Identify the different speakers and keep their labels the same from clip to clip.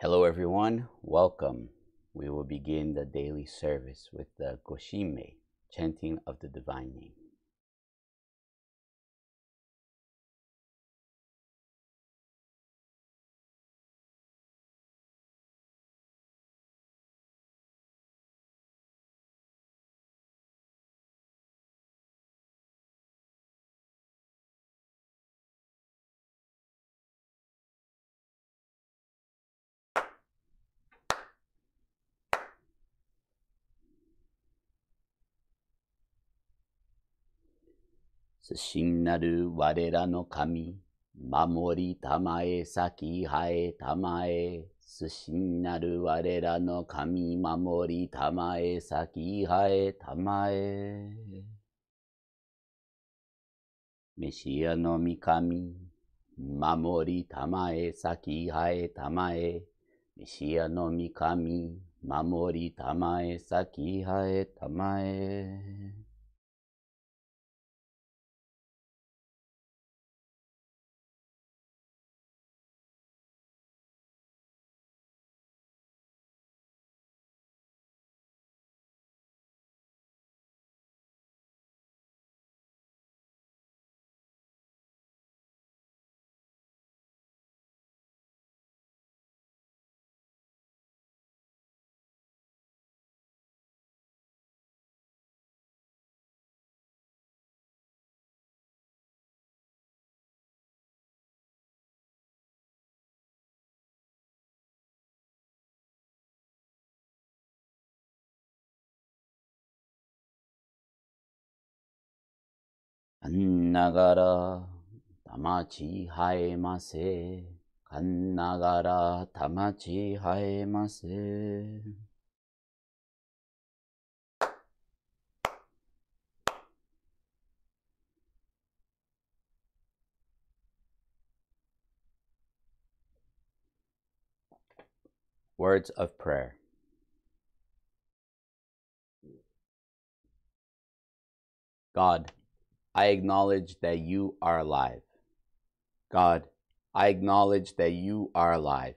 Speaker 1: Hello, everyone. Welcome. We will begin the daily service with the Goshime, chanting of the divine name. 真
Speaker 2: なる我らの神、守りたまえ、咲き生えたまえ、真なる我らの神、守りたまえ、咲き生えたまえ。メシアの御神、守りたまえ、咲き生えたまえ、メシアの御神、守りたまえ、咲
Speaker 1: き生えたまえ。 갓나가라 다마치 하에마세 갓나가라
Speaker 2: 다마치 하에마세
Speaker 1: Words of Prayer God I acknowledge
Speaker 2: that you are alive. God, I acknowledge that you are alive.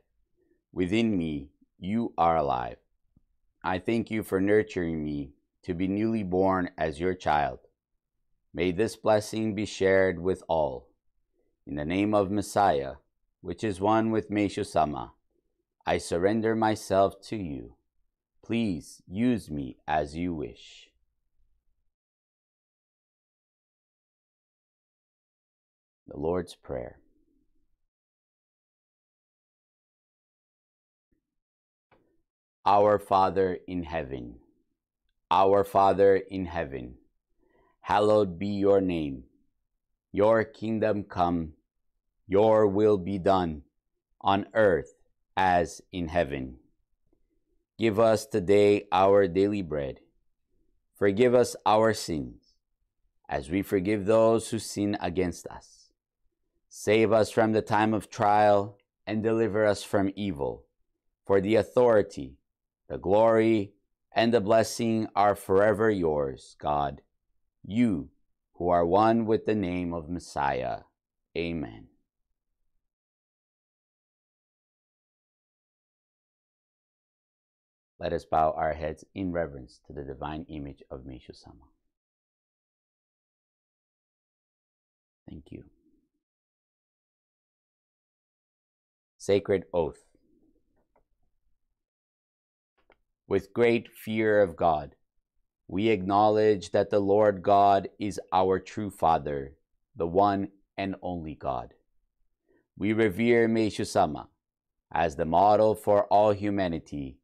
Speaker 2: Within me, you are alive. I thank you for nurturing me to be newly born as your child. May this blessing be shared with all. In the name of Messiah, which is one with Meishu Sama, I surrender myself to you. Please use me
Speaker 1: as you wish. the Lord's Prayer. Our Father in heaven,
Speaker 2: our Father in heaven, hallowed be your name. Your kingdom come, your will be done, on earth as in heaven. Give us today our daily bread. Forgive us our sins, as we forgive those who sin against us Save us from the time of trial and deliver us from evil. For the authority, the glory, and the blessing are forever yours, God, you who are one with the name
Speaker 1: of Messiah. Amen. Let us bow our heads in reverence to the divine image of Meishu Sama. Thank you. sacred oath. With great fear of God,
Speaker 2: we acknowledge that the Lord God is our true Father, the one and only God. We revere Meishu Sama as the model for all humanity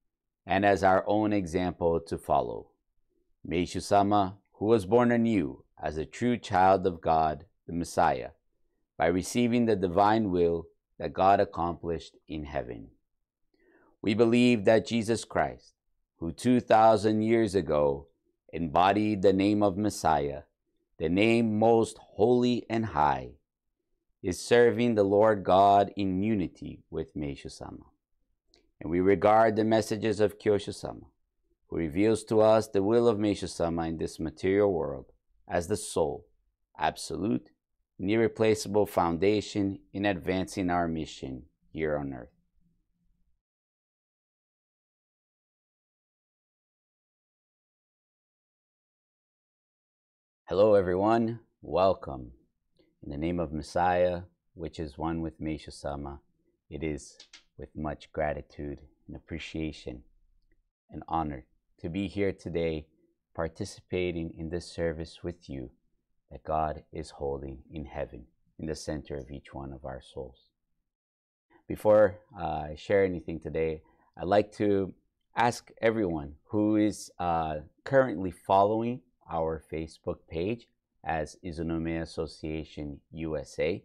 Speaker 2: and as our own example to follow. Meishu Sama, who was born anew as a true child of God, the Messiah, by receiving the divine will that God accomplished in heaven. We believe that Jesus Christ, who 2,000 years ago embodied the name of Messiah, the name most holy and high, is serving the Lord God in unity with Meishu-sama. And we regard the messages of Kyoshu-sama, who reveals to us the will of Meishu-sama in this material world, as the sole, absolute,
Speaker 1: an irreplaceable foundation in advancing our mission here on earth. Hello, everyone. Welcome.
Speaker 2: In the name of Messiah, which is one with Mesha Sama, it is with much gratitude and appreciation and honor to be here today participating in this service with you that God is holding in heaven, in the center of each one of our souls. Before uh, I share anything today, I'd like to ask everyone who is uh, currently following our Facebook page as Izanome Association USA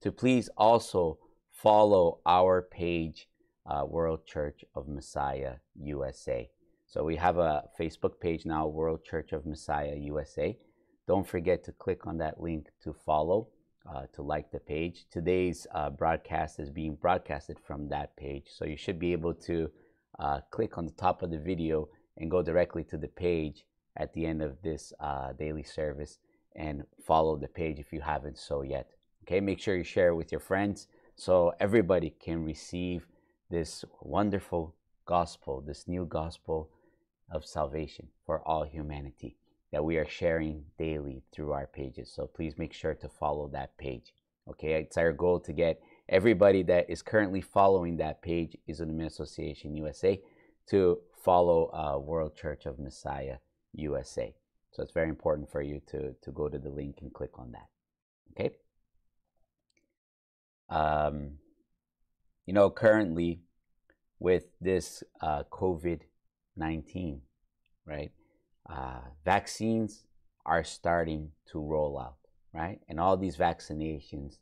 Speaker 2: to please also follow our page, uh, World Church of Messiah USA. So we have a Facebook page now, World Church of Messiah USA. Don't forget to click on that link to follow, uh, to like the page. Today's uh, broadcast is being broadcasted from that page, so you should be able to uh, click on the top of the video and go directly to the page at the end of this uh, daily service and follow the page if you haven't so yet. Okay, make sure you share with your friends so everybody can receive this wonderful gospel, this new gospel of salvation for all humanity that we are sharing daily through our pages. So please make sure to follow that page. Okay, it's our goal to get everybody that is currently following that page, Izunim Association USA, to follow uh, World Church of Messiah USA. So it's very important for you to, to go to the link and click on that. Okay. Um, you know, currently with this uh, COVID 19, right? Uh, vaccines are starting to roll out, right? And all these vaccinations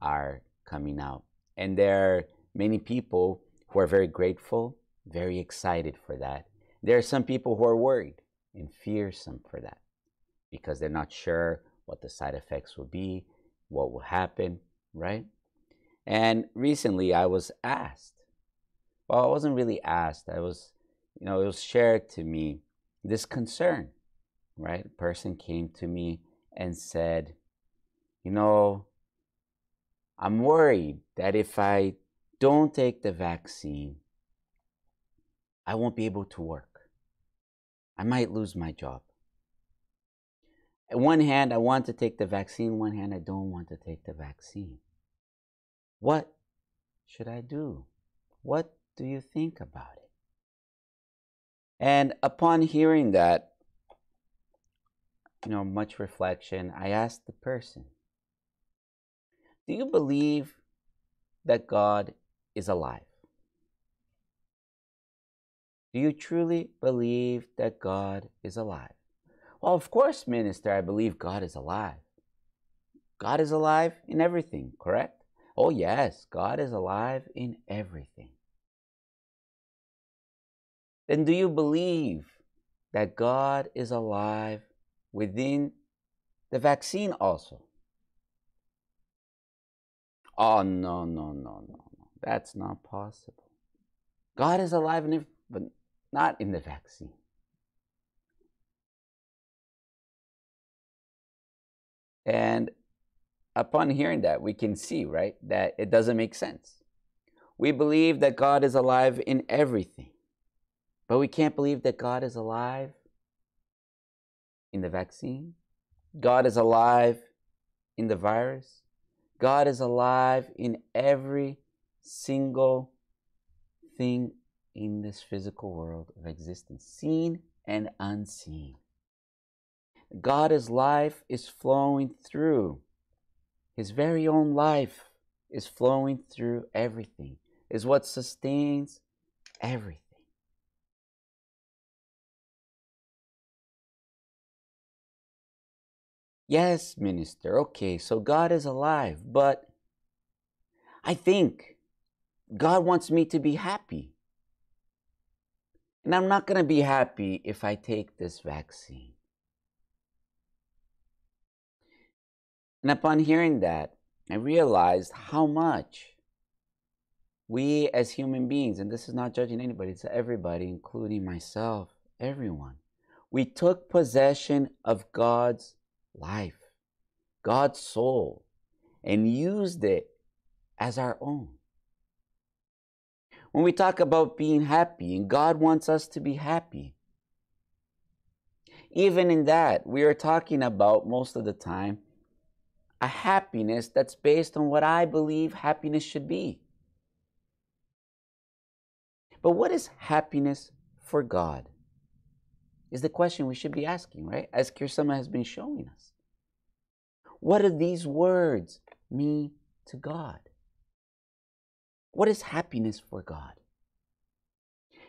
Speaker 2: are coming out. And there are many people who are very grateful, very excited for that. There are some people who are worried and fearsome for that because they're not sure what the side effects will be, what will happen, right? And recently I was asked, well, I wasn't really asked, I was, you know, it was shared to me this concern, right? A person came to me and said, You know, I'm worried that if I don't take the vaccine, I won't be able to work. I might lose my job. On one hand, I want to take the vaccine, one hand, I don't want to take the vaccine.
Speaker 1: What should I do? What do you think about it?
Speaker 2: And upon hearing that, you know, much reflection, I asked the person, Do you believe that God is alive? Do you truly believe that God is alive? Well, of course, minister, I believe God is alive. God is alive in everything, correct? Oh, yes, God is alive in everything then do you believe that God is alive within the vaccine also? Oh, no, no, no, no, no. That's not possible.
Speaker 1: God is alive, in but not in the vaccine. And upon hearing that, we can see, right, that it doesn't make sense. We believe that
Speaker 2: God is alive in everything. But we can't believe that God is alive in the vaccine. God is alive in the virus. God is alive in every single thing in this physical world of existence, seen and unseen. God is life is flowing through. His very own life is flowing through everything, is what
Speaker 1: sustains everything. Yes, minister. Okay, so
Speaker 2: God is alive, but I think God wants me to be happy. And I'm not going to be happy if I take this vaccine. And upon hearing that, I realized how much we as human beings, and this is not judging anybody, it's everybody, including myself, everyone, we took possession of God's life, God's soul, and used it as our own. When we talk about being happy, and God wants us to be happy, even in that, we are talking about most of the time a happiness that's based on what I believe happiness should be. But what is happiness for God? is the question we should be asking, right? As Kirsama has been showing us. What do these words mean to God? What is happiness for God?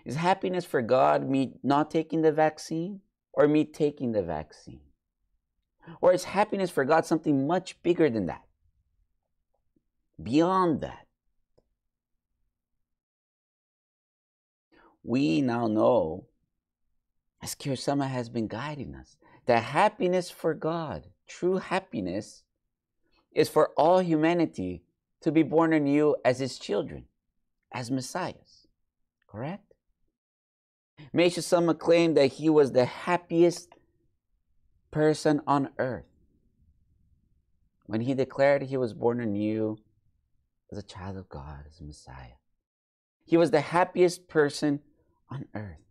Speaker 2: Is happiness for God me not taking the vaccine or me taking the vaccine? Or is happiness for God something much bigger than that? Beyond that, we now know as has been guiding us, that happiness for God, true happiness, is for all humanity to be born anew as his children, as messiahs. Correct? Meishu Sama claimed that he was the happiest person on earth when he declared he was born anew as a child of God, as a Messiah. He was the happiest person on earth.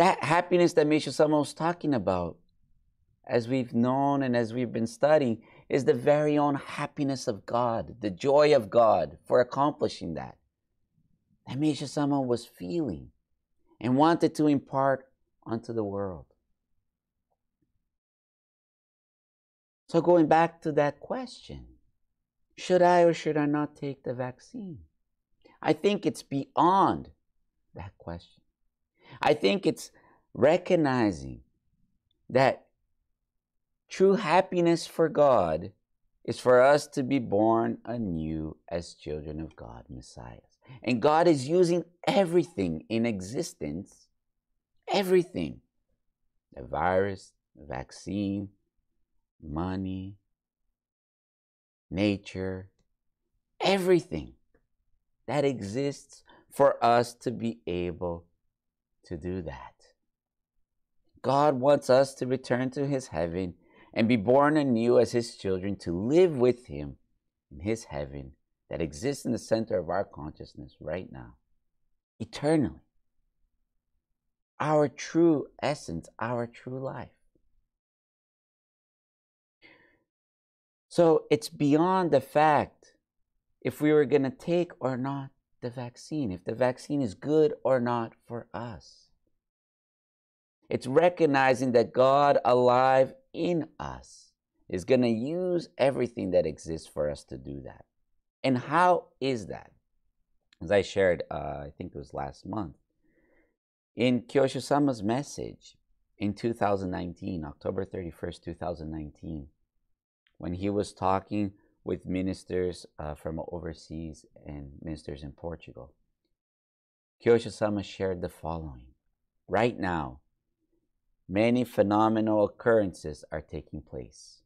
Speaker 2: That happiness that Misha Sama was talking about, as we've known and as we've been studying, is the very own happiness of God, the joy of God for accomplishing that. That Misha Sama was feeling and wanted to impart onto the world. So, going back to that question, should I or should I not take the vaccine? I think it's beyond that question. I think it's recognizing that true happiness for God is for us to be born anew as children of God, Messiah. And God is using everything in existence, everything the virus, the vaccine, money, nature, everything that exists for us to be able to do that. God wants us to return to his heaven and be born anew as his children to live with him in his heaven that exists in the center of our consciousness right now,
Speaker 1: eternally. Our true essence, our true life. So it's
Speaker 2: beyond the fact if we were going to take or not the vaccine, if the vaccine is good or not for us. It's recognizing that God alive in us is going to use everything that exists for us to do that. And how is that? As I shared, uh, I think it was last month, in Kyosho Sama's message in 2019, October 31st, 2019, when he was talking with ministers uh, from overseas and ministers in Portugal. Kyosho-sama shared the following. Right now, many phenomenal occurrences are taking place.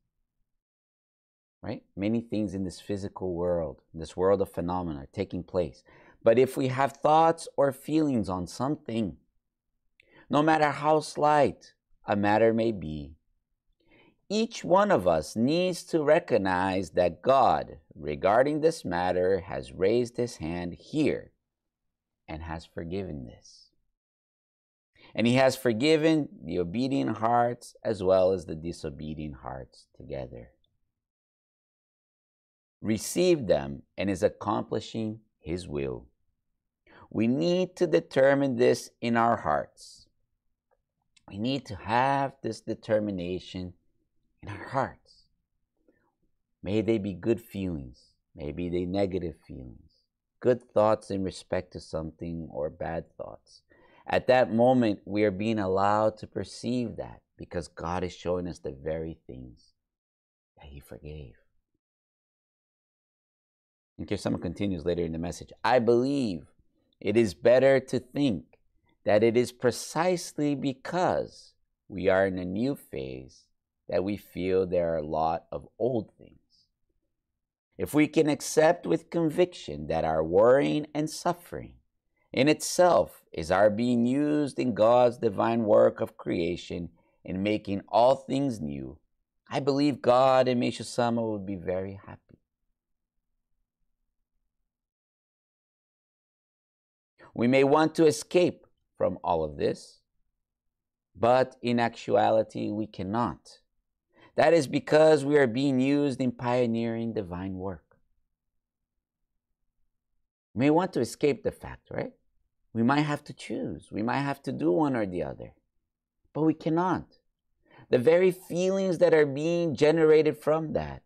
Speaker 2: Right? Many things in this physical world, this world of phenomena are taking place. But if we have thoughts or feelings on something, no matter how slight a matter may be, each one of us needs to recognize that God, regarding this matter, has raised his hand here and has forgiven this. And he has forgiven the obedient hearts as well as the disobedient hearts together. Receive them and is accomplishing his will. We need to determine this in our hearts. We need to have this determination in our hearts. May they be good feelings, maybe they negative feelings, good thoughts in respect to something or bad thoughts. At that moment, we are being allowed to perceive that because God is showing us the very things that He forgave. In case someone continues later in the message, I believe it is better to think that it is precisely because we are in a new phase that we feel there are a lot of old things. If we can accept with conviction that our worrying and suffering in itself is our being used in God's divine work of creation in making all things new, I believe God and Misha Sama would be very happy. We may want to escape from all of this, but in actuality, we cannot. That is because we are being used in pioneering divine work. We may want to escape the fact, right? We might have to choose. We might have to do one or the other. But we cannot. The very feelings that are being generated from that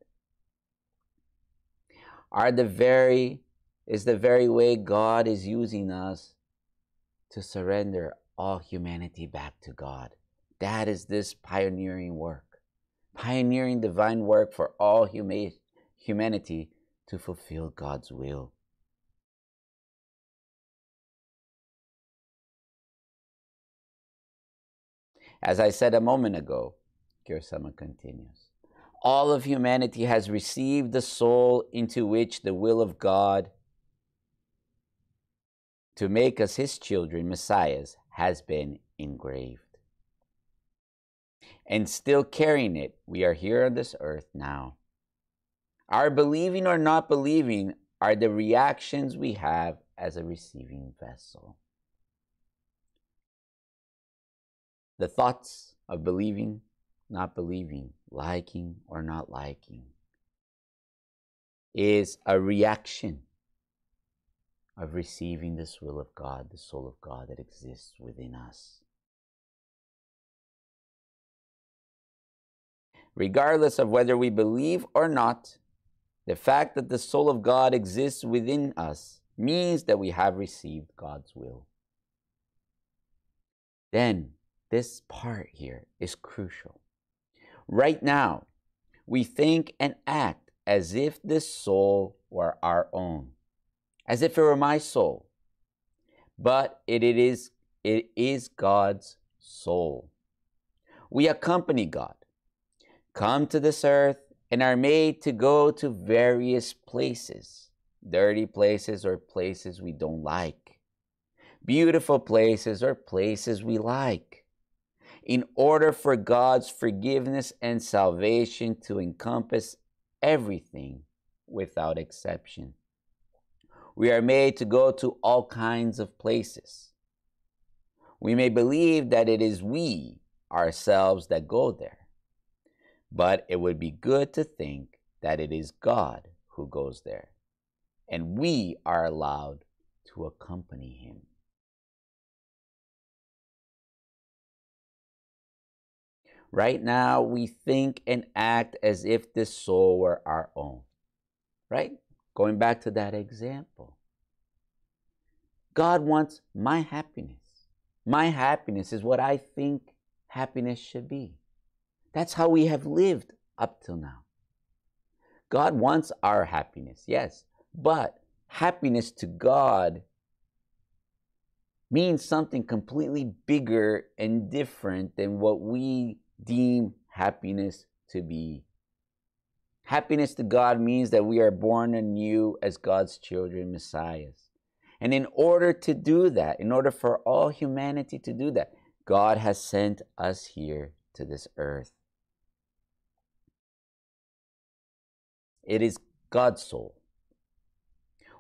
Speaker 2: are the very is the very way God is using us to surrender all humanity back to God. That is this pioneering work pioneering divine work for all huma-
Speaker 1: humanity to fulfill God's will. As I said a moment ago, Kirsama continues, all of humanity has received
Speaker 2: the soul into which the will of God to make us his children, messiahs, has been engraved and still carrying it. We are here on this earth now. Our believing or not believing are the reactions we have as a receiving vessel. The thoughts of believing, not believing, liking or not liking is a reaction of receiving this will
Speaker 1: of God, the soul of God that exists within us. regardless of whether we believe or not,
Speaker 2: the fact that the soul of God exists within us means that we have received God's will. Then, this part here is crucial. Right now, we think and act as if this soul were our own, as if it were my soul. But it, it, is, it is God's soul. We accompany God come to this earth and are made to go to various places dirty places or places we don't like, beautiful places or places we like, in order for God's forgiveness and salvation to encompass everything without exception. We are made to go to all kinds of places. We may believe that it is we ourselves that go there but it would be good to think that it is God
Speaker 1: who goes there, and we are allowed to accompany him. Right now, we think and act as if this soul were our own.
Speaker 2: Right? Going back to that example. God wants my happiness. My happiness is what I think happiness should be. That's how we have lived up till now. God wants our happiness, yes, but happiness to God means something completely bigger and different than what we deem happiness to be. Happiness to God means that we are born anew as God's children, Messiahs. And in order to do that, in order for all humanity to do that, God has sent us here to this earth. It is God's soul.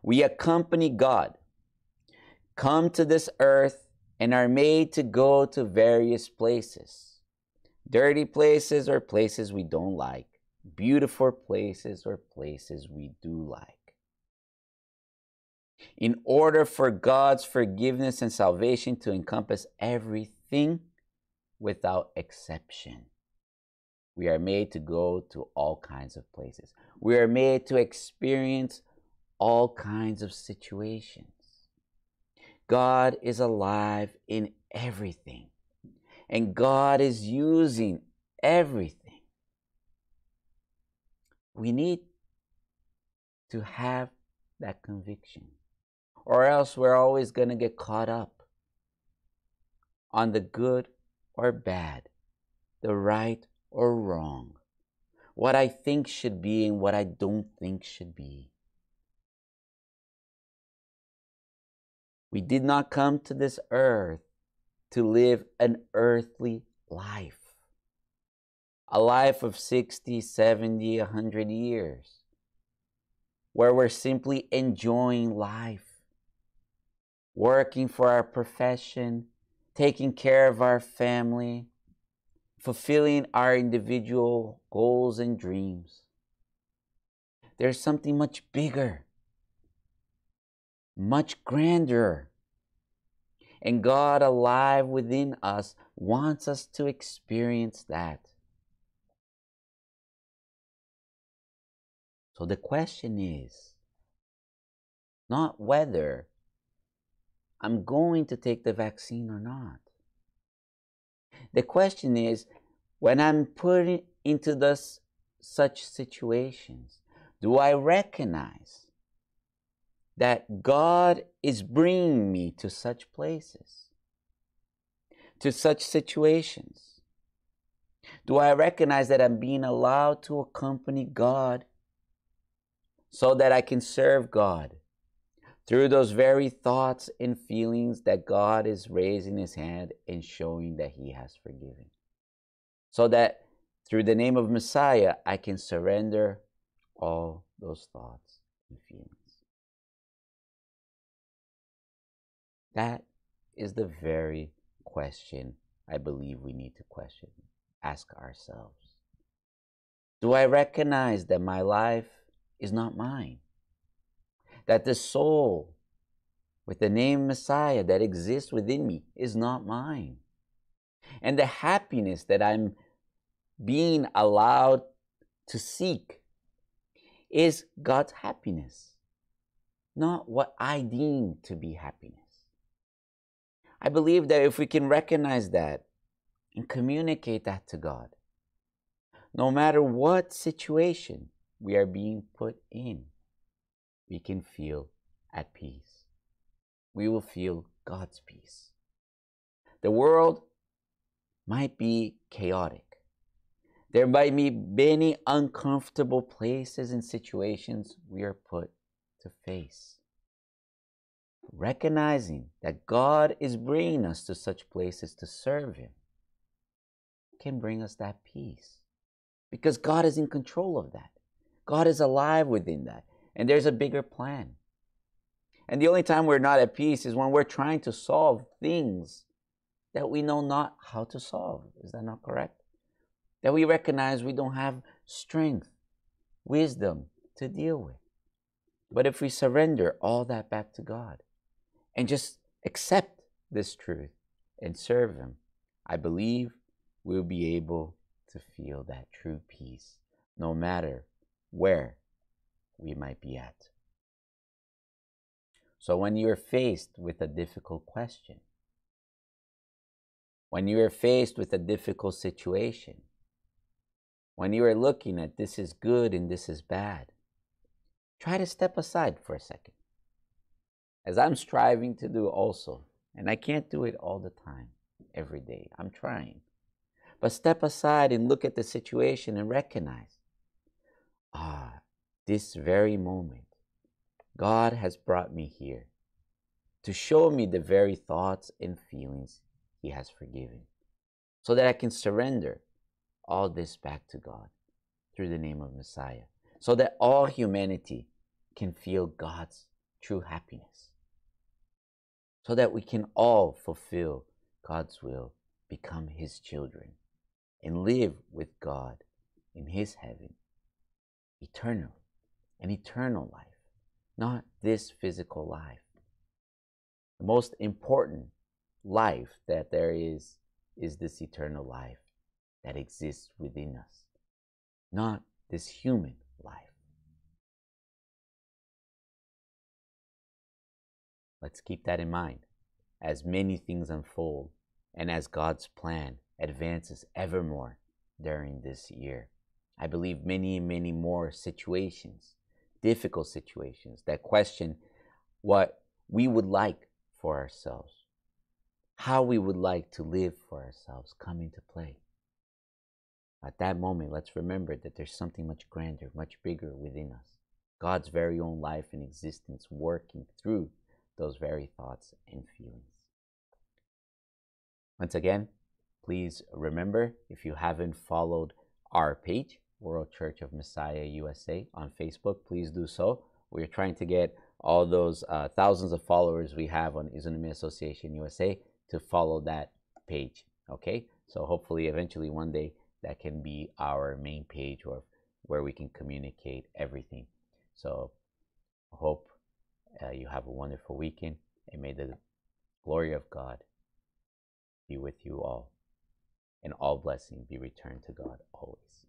Speaker 2: We accompany God, come to this earth, and are made to go to various places dirty places or places we don't like, beautiful places or places we do like. In order for God's forgiveness and salvation to encompass everything without exception, we are made to go to all kinds of places. We are made to experience all kinds of situations. God is alive in everything, and God is using everything. We need to have that conviction, or else we're always going to get caught up on the good or bad, the right or wrong, what I think should be and what I don't think should be. We did not come to this earth to live an earthly life, a life of 60, 70, 100 years, where we're simply enjoying life, working for our profession, taking care of our family, fulfilling our individual goals and dreams. There's something much bigger, much grander. And God alive within us wants us to experience
Speaker 1: that. So the question is not whether
Speaker 2: I'm going to take the vaccine or not. The question is, when I'm put into this, such situations, do I recognize that God is bringing me to such places, to such situations? Do I recognize that I'm being allowed to accompany God so that I can serve God? through those very thoughts and feelings that God is raising his hand and showing that he has forgiven. So that through the name of Messiah, I can surrender all
Speaker 1: those thoughts and feelings. That is the very question I believe we need to question,
Speaker 2: ask ourselves. Do I recognize that my life is not mine? that the soul with the name Messiah that exists within me is not mine. And the happiness that I'm being allowed to seek is God's happiness, not what I deem to be happiness. I believe that if we can recognize that and communicate that to God, no matter what situation we are being put in, we can feel at peace. We will feel God's peace. The world might be chaotic. There might be many uncomfortable places and situations we are put to face. Recognizing that God is bringing us to such places to serve Him can bring us that peace because God is in control of that. God is alive within that. And there's a bigger plan. And the only time we're not at peace is when we're trying to solve things that we know not how to solve. Is that not correct? That we recognize we don't have strength, wisdom to deal with. But if we surrender all that back to God and just accept this truth and serve Him, I believe we'll be able to feel that true peace no matter where we might be at. So when you're faced with a difficult question, when you are faced with a difficult situation, when you are looking at this is good and this is bad, try to step aside for a second. As I'm striving to do also, and I can't do it all the time, every day. I'm trying. But step aside and look at the situation and recognize ah, this very moment, God has brought me here to show me the very thoughts and feelings He has forgiven so that I can surrender all this back to God through the name of Messiah so that all humanity can feel God's true happiness so that we can all fulfill God's will, become His children, and live with God in His heaven eternally an eternal life, not this physical life. The most important life that there is is this eternal life
Speaker 1: that exists within us, not this human life. Let's keep that in mind as many things unfold and as God's plan advances evermore
Speaker 2: during this year. I believe many, many more situations difficult situations that question what we would like for ourselves, how we would like to live for ourselves come into play. At that moment, let's remember that there's something much grander, much bigger within us. God's very own life and existence working through those very thoughts and feelings. Once again, please remember if you haven't followed our page, World Church of Messiah USA on Facebook, please do so. We're trying to get all those uh, thousands of followers we have on Izunumi Association USA to follow that page. Okay, so hopefully, eventually, one day that can be our main page or where we can communicate everything. So, hope uh, you have a wonderful weekend and may the
Speaker 1: glory of God be with you all and all blessing be returned to God always.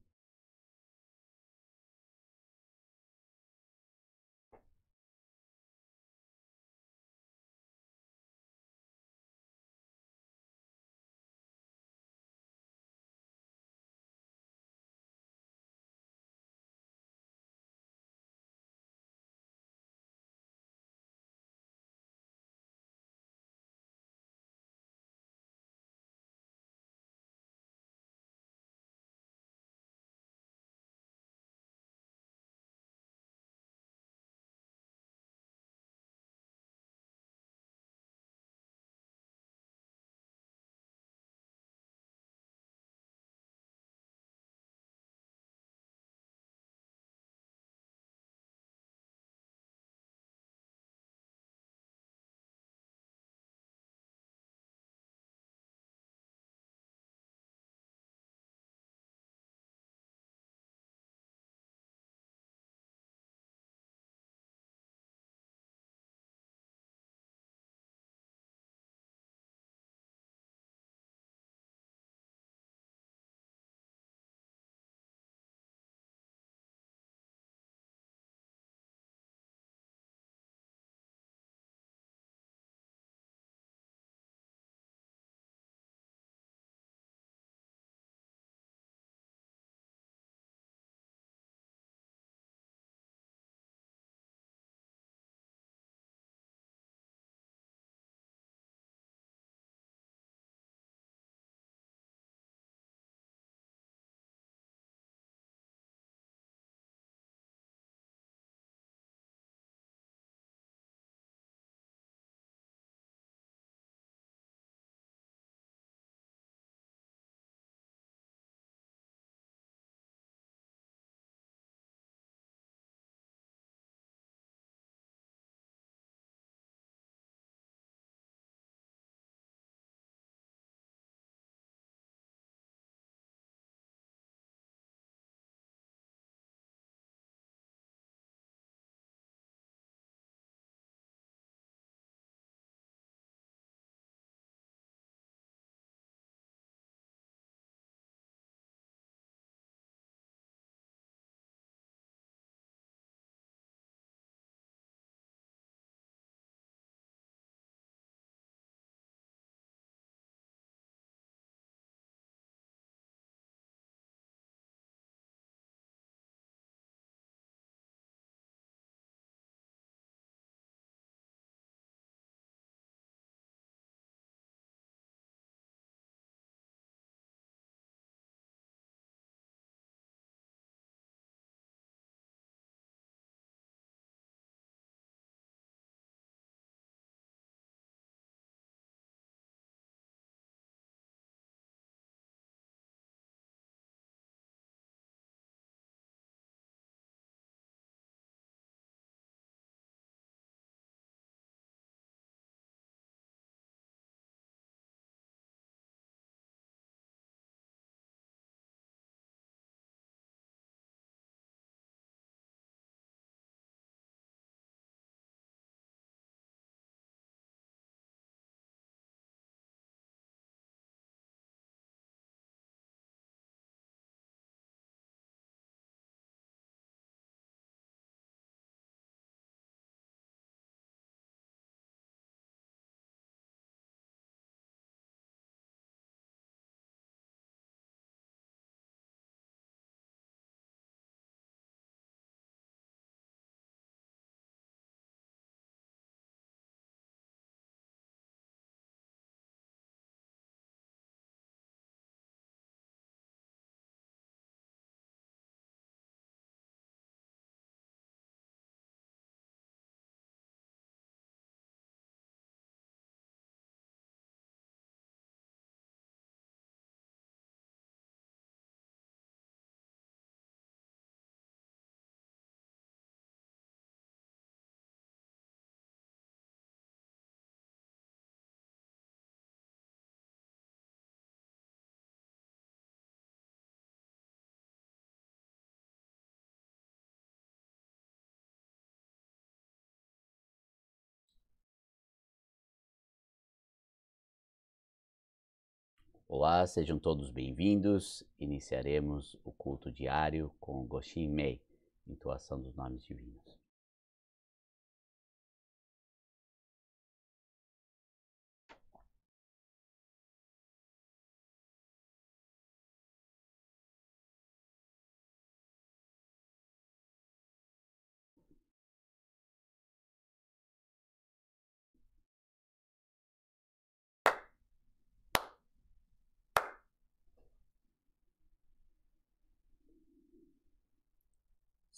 Speaker 1: Olá, sejam todos bem-vindos. Iniciaremos o culto diário com Goshin Mei, intuação dos nomes divinos.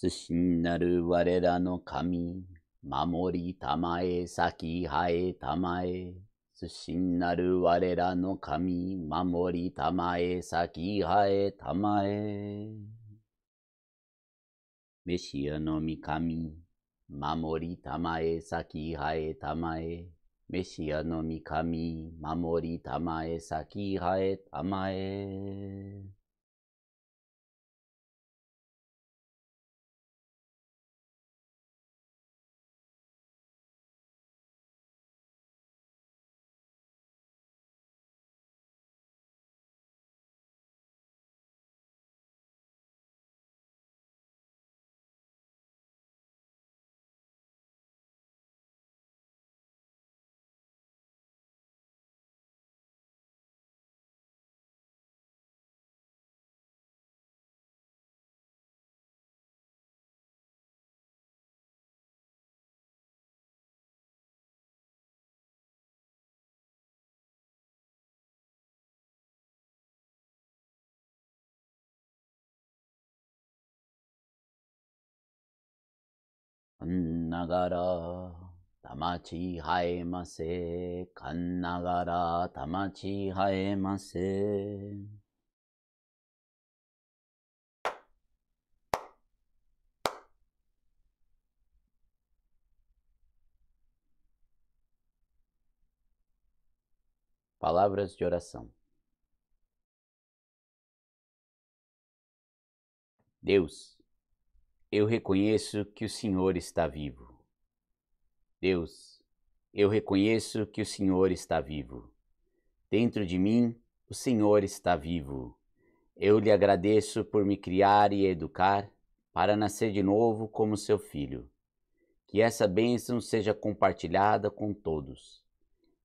Speaker 2: 謹んなる我らの神、守りたまえ、咲き生えたまえ。謹んなる我らの神、守りたまえ、咲き生えたまえ。メシアの御神、守りたまえ、咲き生えたまえ。メシアの御
Speaker 1: 神、守りたまえ、咲き生えたまえ。Kannagara tamachi haemase.
Speaker 2: Kannagara tamachi haemase.
Speaker 1: Palavras de oração. Deus eu reconheço que o Senhor
Speaker 2: está vivo. Deus, eu reconheço que o Senhor está vivo. Dentro de mim, o Senhor está vivo. Eu lhe agradeço por me criar e educar para nascer de novo como seu filho. Que essa bênção seja compartilhada com todos.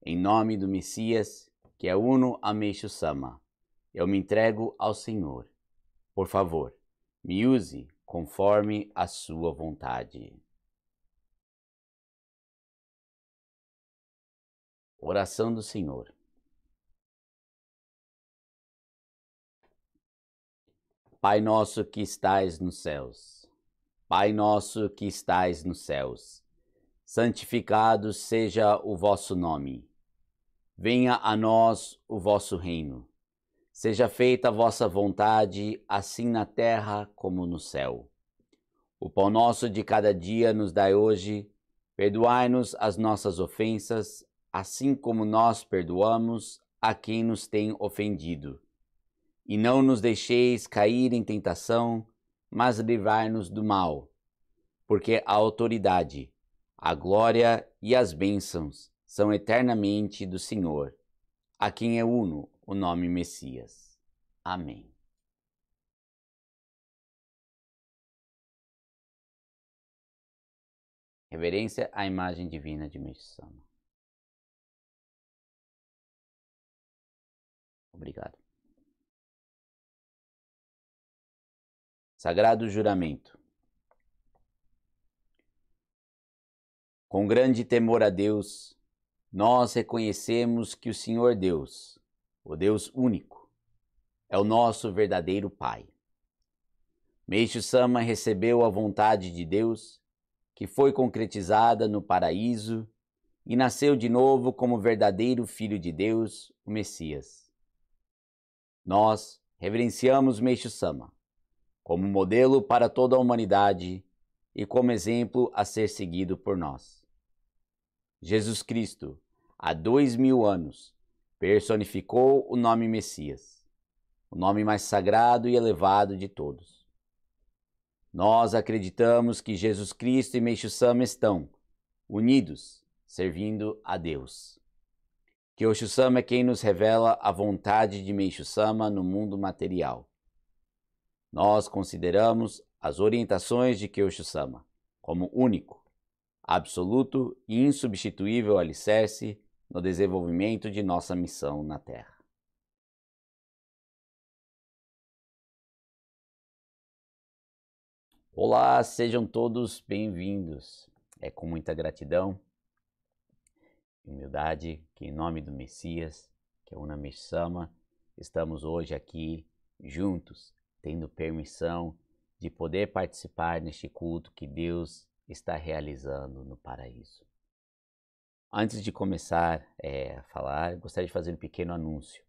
Speaker 2: Em nome do Messias, que é Uno Ameixo Sama, eu me entrego ao Senhor.
Speaker 1: Por favor, me use conforme a sua vontade. Oração do Senhor.
Speaker 2: Pai nosso que estais nos céus, Pai nosso que estais nos céus, santificado seja o vosso nome. Venha a nós o vosso reino Seja feita a vossa vontade, assim na terra como no céu. O pão nosso de cada dia nos dai hoje. Perdoai-nos as nossas ofensas, assim como nós perdoamos a quem nos tem ofendido. E não nos deixeis cair em tentação, mas livrai-nos do mal. Porque a autoridade, a glória e as bênçãos são eternamente do
Speaker 1: Senhor, a quem é uno o nome Messias. Amém. Reverência à imagem divina de Meshama. Obrigado. Sagrado Juramento.
Speaker 2: Com grande temor a Deus, nós reconhecemos que o Senhor Deus, o Deus único, é o nosso verdadeiro Pai. Meixo Sama recebeu a vontade de Deus, que foi concretizada no paraíso e nasceu de novo como verdadeiro Filho de Deus, o Messias. Nós reverenciamos Meixo Sama como modelo para toda a humanidade e como exemplo a ser seguido por nós. Jesus Cristo, há dois mil anos, personificou o nome Messias, o nome mais sagrado e elevado de todos. Nós acreditamos que Jesus Cristo e Meixo Sama estão unidos, servindo a Deus. Que Sama é quem nos revela a vontade de Meixo Sama no mundo material. Nós consideramos as orientações de Kyosho Sama como único, absoluto e insubstituível alicerce no desenvolvimento
Speaker 1: de nossa missão na Terra. Olá, sejam todos bem-vindos.
Speaker 2: É com muita gratidão e humildade que, em nome do Messias, que é Unami Sama, estamos hoje aqui juntos, tendo permissão de poder participar neste culto que Deus está realizando no paraíso. Antes de começar é, a falar, gostaria de fazer um pequeno anúncio.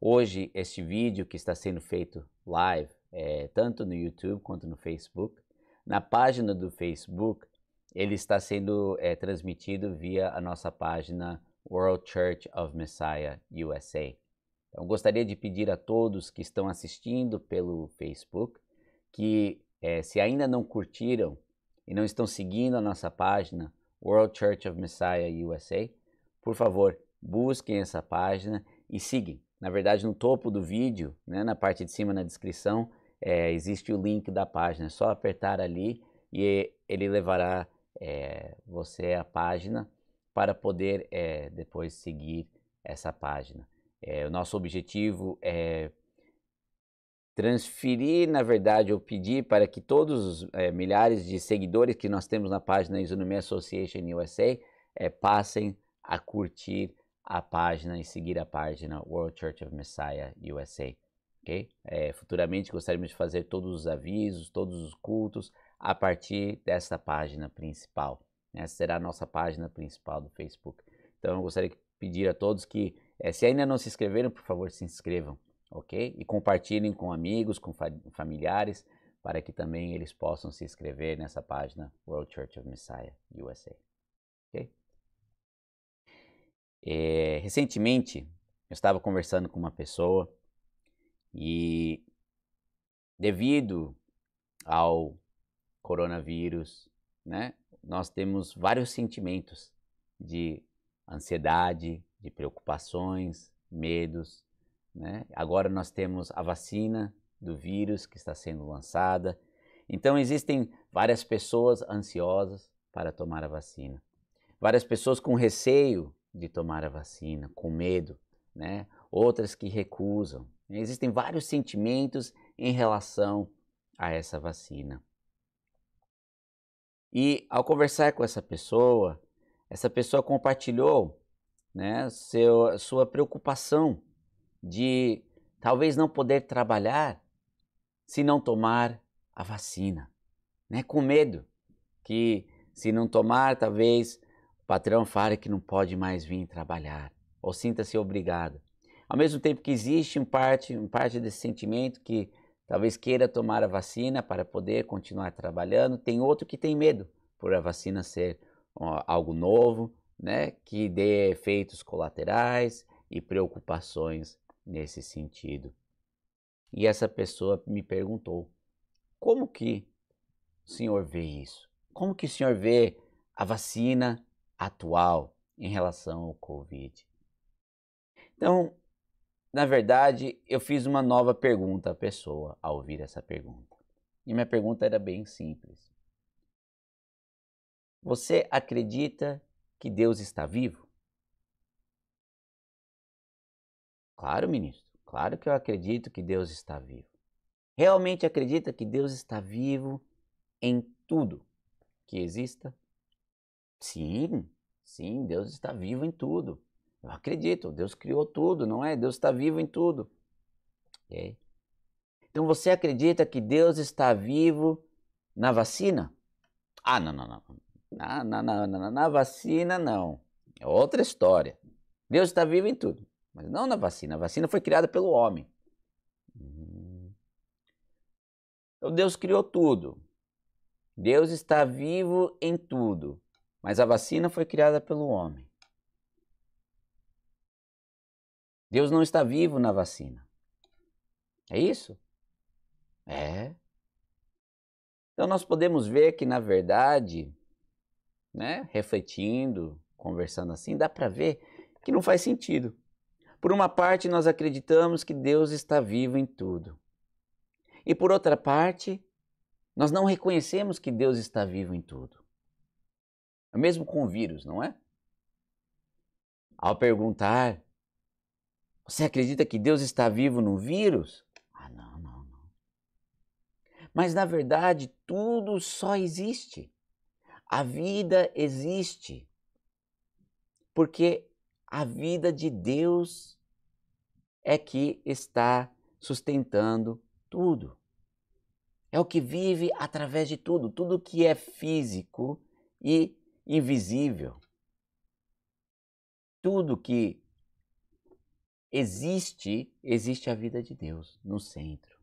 Speaker 2: Hoje, este vídeo que está sendo feito live, é, tanto no YouTube quanto no Facebook, na página do Facebook, ele está sendo é, transmitido via a nossa página World Church of Messiah USA. Então, gostaria de pedir a todos que estão assistindo pelo Facebook que, se ainda não curtiram e não estão seguindo a nossa página, World Church of Messiah USA, por favor, busquem essa página e sigam. Na verdade, no topo do vídeo, né, na parte de cima na descrição, é, existe o link da página. É só apertar ali e ele levará é, você à página para poder é, depois seguir essa página. É, o nosso objetivo é transferir, na verdade, eu pedi para que todos os é, milhares de seguidores que nós temos na página Isonomia Association USA é, eh, passem a curtir a página e seguir a página World Church of Messiah USA. Okay? É, futuramente gostaríamos de fazer todos os avisos, todos os cultos a partir dessa página principal. Essa será a nossa página principal do Facebook. Então eu gostaria de pedir a todos que, se ainda não se inscreveram, por favor, se inscrevam ok? E compartilhem com amigos, com familiares, para que também eles possam se inscrever nessa página World Church of Messiah USA, ok? É, recentemente, eu estava conversando com uma pessoa e, devido ao coronavírus, né, nós temos vários sentimentos de ansiedade, de preocupações, medos, né? Agora nós temos a vacina do vírus que está sendo lançada. Então existem várias pessoas ansiosas para tomar a vacina, várias pessoas com receio de tomar a vacina, com medo, né? outras que recusam. Existem vários sentimentos em relação a essa vacina. E ao conversar com essa pessoa, essa pessoa compartilhou né, seu, sua preocupação de talvez não poder trabalhar se não tomar a vacina, né? Com medo que se não tomar, talvez o patrão fale que não pode mais vir trabalhar ou sinta-se obrigado. Ao mesmo tempo que existe um parte, um parte desse sentimento que talvez queira tomar a vacina para poder continuar trabalhando, tem outro que tem medo por a vacina ser algo novo, né, que dê efeitos colaterais e preocupações nesse sentido. E essa pessoa me perguntou: como que o senhor vê isso? Como que o senhor vê a vacina atual em relação ao Covid? Então, na verdade, eu fiz uma nova pergunta à pessoa ao ouvir essa pergunta. E minha pergunta era bem simples: Você acredita que Deus está vivo? Claro, ministro. Claro que eu acredito que Deus está vivo. Realmente acredita que Deus está vivo em tudo que exista? Sim, sim, Deus está vivo em tudo. Eu acredito, Deus criou tudo, não é? Deus está vivo em tudo. Okay? Então você acredita que Deus está vivo na vacina? Ah, não, não, não. Na, na, na, na, na vacina, não. É outra história. Deus está vivo em tudo mas não na vacina. A vacina foi criada pelo homem. Uhum. Então Deus criou tudo. Deus está vivo em tudo, mas a vacina foi criada pelo homem. Deus não está vivo na vacina. É isso? É. Então nós podemos ver que na verdade, né, refletindo, conversando assim, dá para ver que não faz sentido. Por uma parte, nós acreditamos que Deus está vivo em tudo. E por outra parte, nós não reconhecemos que Deus está vivo em tudo. É mesmo com vírus, não é? Ao perguntar, você acredita que Deus está vivo no vírus? Ah, não, não, não. Mas na verdade, tudo só existe. A vida existe. Porque a vida de Deus é que está sustentando tudo. É o que vive através de tudo, tudo que é físico e invisível. Tudo que
Speaker 1: existe, existe a vida de Deus no centro.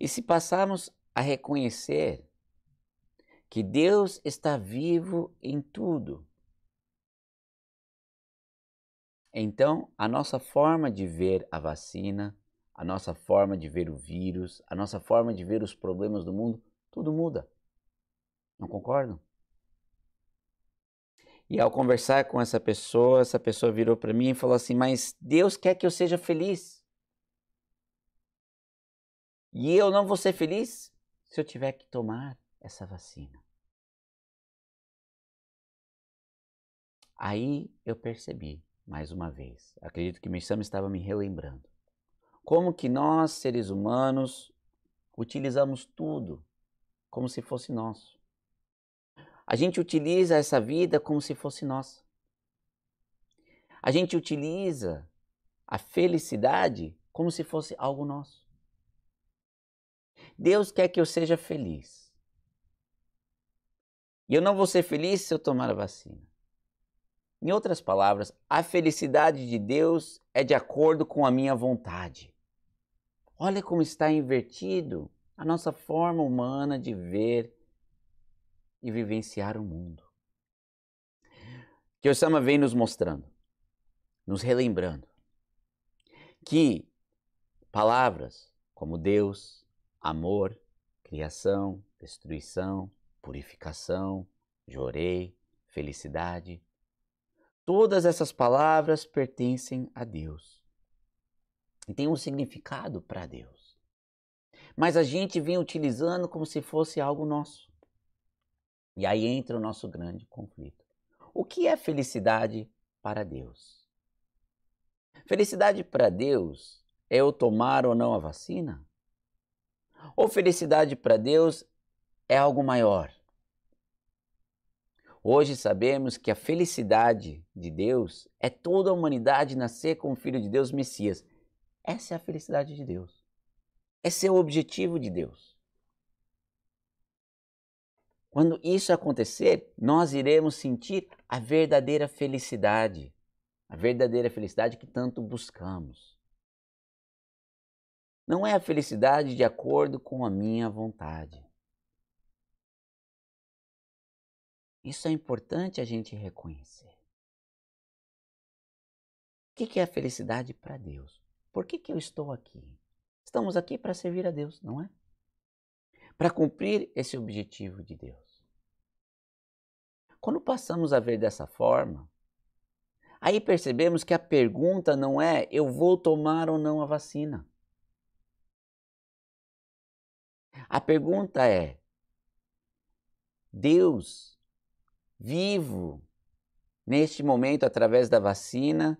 Speaker 1: E se passarmos a reconhecer que Deus está
Speaker 2: vivo em tudo. Então, a nossa forma de ver a vacina, a nossa forma de ver o vírus, a nossa forma de ver os problemas do mundo, tudo muda. Não concordam? E ao conversar com essa pessoa, essa pessoa virou para mim e falou assim: Mas Deus quer que eu seja feliz. E eu não vou ser feliz se eu tiver que tomar essa vacina.
Speaker 1: Aí eu percebi, mais uma vez,
Speaker 2: acredito que Mishama estava me relembrando, como que nós, seres humanos, utilizamos tudo como se fosse nosso. A gente utiliza essa vida como se fosse nossa. A gente utiliza a felicidade como se fosse algo nosso. Deus quer que eu seja feliz. E eu não vou ser feliz se eu tomar a vacina. Em outras palavras, a felicidade de Deus é de acordo com a minha vontade. Olha como está invertido a nossa forma humana de ver e vivenciar o mundo. Que Osama vem nos mostrando, nos relembrando, que palavras como Deus, amor, criação, destruição, purificação, jorei, felicidade. Todas essas palavras pertencem a Deus e têm um significado para Deus. Mas a gente vem utilizando como se fosse algo nosso. E aí entra o nosso grande conflito. O que é felicidade para Deus? Felicidade para Deus é eu tomar ou não a vacina? Ou felicidade para Deus é algo maior? Hoje sabemos que a felicidade de Deus é toda a humanidade nascer como filho de Deus, Messias. Essa é a felicidade de Deus. Esse é o objetivo de Deus. Quando isso acontecer, nós iremos sentir a verdadeira felicidade, a verdadeira felicidade que
Speaker 1: tanto buscamos. Não é a felicidade de acordo com a minha vontade. Isso é importante a gente reconhecer. O que, é
Speaker 2: a felicidade para Deus? Por que, que eu estou aqui? Estamos aqui para servir a Deus, não é? Para cumprir esse objetivo de Deus. Quando passamos a ver dessa forma, aí percebemos que a pergunta não é eu vou tomar ou não a vacina. A pergunta é: Deus vivo neste momento através da vacina,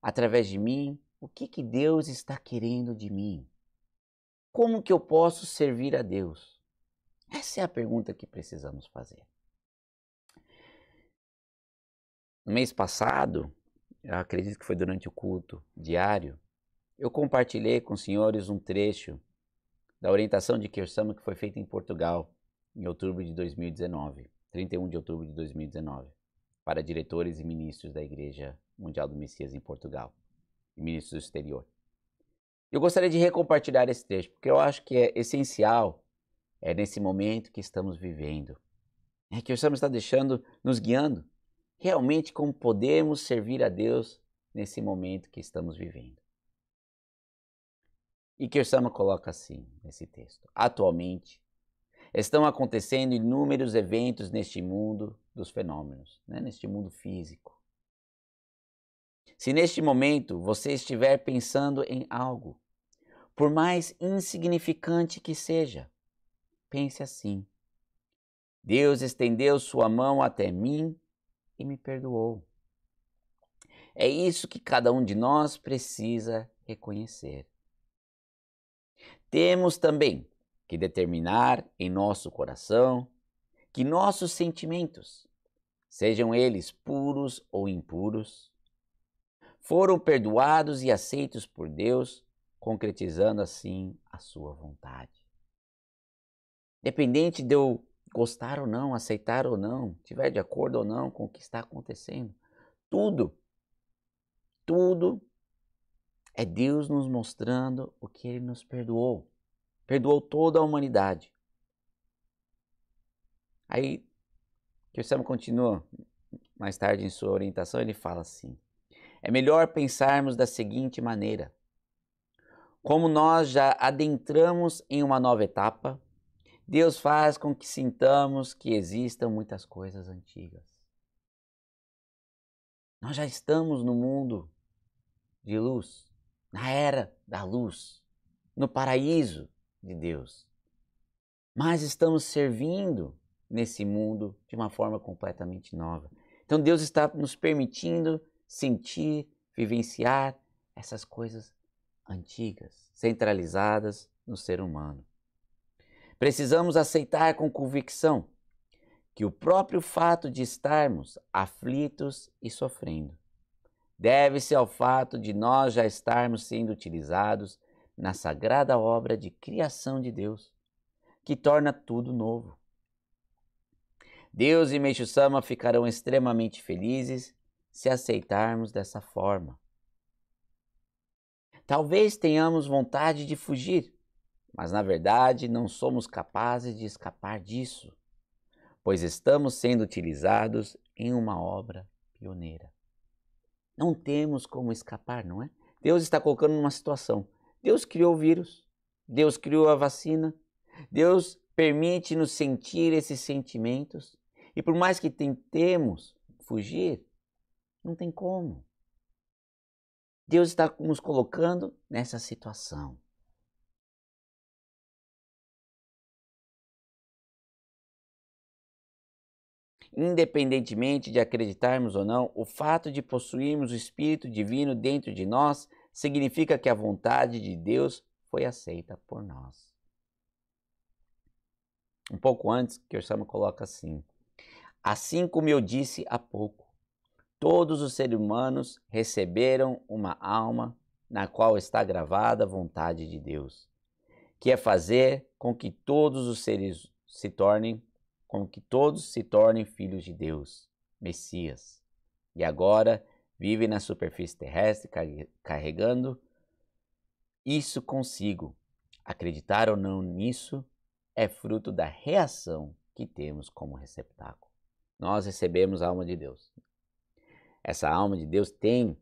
Speaker 2: através de mim? O que, que Deus está querendo de mim? Como que eu posso servir a Deus? Essa é a pergunta que precisamos fazer. No mês passado, acredito que foi durante o culto diário, eu compartilhei com os senhores um trecho da orientação de Kersama que foi feita em Portugal em outubro de 2019. 31 de outubro de 2019, para diretores e ministros da Igreja Mundial do Messias em Portugal e ministros do exterior. Eu gostaria de recompartilhar esse texto, porque eu acho que é essencial é nesse momento que estamos vivendo. É que o Senhor está deixando, nos guiando, realmente como podemos servir a Deus nesse momento que estamos vivendo. E Kirsama coloca assim nesse texto: Atualmente, Estão acontecendo inúmeros eventos neste mundo dos fenômenos, né? neste mundo físico. Se neste momento você estiver pensando em algo, por mais insignificante que seja, pense assim: Deus estendeu sua mão até mim e me perdoou. É isso que cada um de nós precisa reconhecer. Temos também que determinar em nosso coração que nossos sentimentos, sejam eles puros ou impuros, foram perdoados e aceitos por Deus, concretizando assim a sua vontade. Dependente de eu gostar ou não, aceitar ou não, tiver de acordo ou não com o que está acontecendo, tudo, tudo é Deus nos mostrando o que Ele nos perdoou perdoou toda a humanidade. Aí, que Sam continua mais tarde em sua orientação, ele fala assim: é melhor pensarmos da seguinte maneira. Como nós já adentramos em uma nova etapa, Deus faz com que sintamos que existam muitas coisas antigas. Nós já estamos no mundo de luz, na era da luz, no paraíso, de Deus. Mas estamos servindo nesse mundo de uma forma completamente nova. Então Deus está nos permitindo sentir, vivenciar essas coisas antigas, centralizadas no ser humano. Precisamos aceitar com convicção que o próprio fato de estarmos aflitos e sofrendo deve-se ao fato de nós já estarmos sendo utilizados na sagrada obra de criação de Deus, que torna tudo novo. Deus e Meixo Sama ficarão extremamente felizes se aceitarmos dessa forma. Talvez tenhamos vontade de fugir, mas na verdade não somos capazes de escapar disso, pois estamos sendo utilizados em uma obra pioneira. Não temos como escapar, não é? Deus está colocando numa situação Deus criou o vírus, Deus criou a vacina, Deus permite-nos sentir esses sentimentos. E por mais que tentemos fugir, não tem como.
Speaker 1: Deus está nos colocando nessa situação. Independentemente de acreditarmos ou não, o fato de possuirmos o Espírito Divino dentro de
Speaker 2: nós significa que a vontade de Deus foi aceita por nós. Um pouco antes, Kersama coloca assim: Assim como eu disse há pouco, todos os seres humanos receberam uma alma na qual está gravada a vontade de Deus, que é fazer com que todos os seres se tornem, com que todos se tornem filhos de Deus, Messias. E agora Vive na superfície terrestre carregando isso consigo. Acreditar ou não nisso é fruto da reação que temos como receptáculo. Nós recebemos a alma de Deus. Essa alma de Deus tem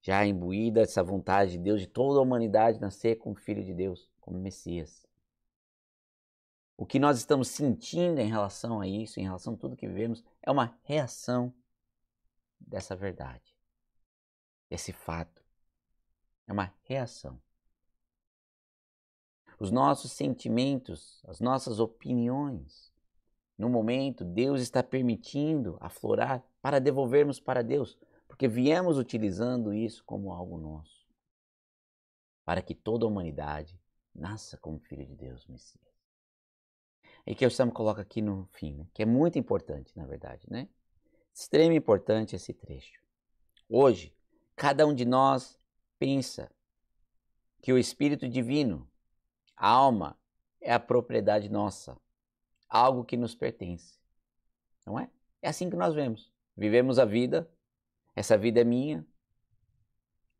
Speaker 2: já imbuída essa vontade de Deus de toda a humanidade nascer como filho de Deus, como Messias. O que nós estamos sentindo em relação a isso, em relação a tudo que vivemos, é uma reação dessa verdade esse fato. É uma reação. Os nossos sentimentos, as nossas opiniões, no momento, Deus está permitindo aflorar para devolvermos para Deus, porque viemos utilizando isso como algo nosso, para que toda a humanidade nasça como filho de Deus, Messias. E que o Sam coloca aqui no fim, né? que é muito importante, na verdade, né? Extremo importante esse trecho. Hoje, Cada um de nós pensa que o Espírito Divino, a alma, é a propriedade nossa, algo que nos pertence. Não é? É assim que nós vemos. Vivemos a vida, essa vida é minha.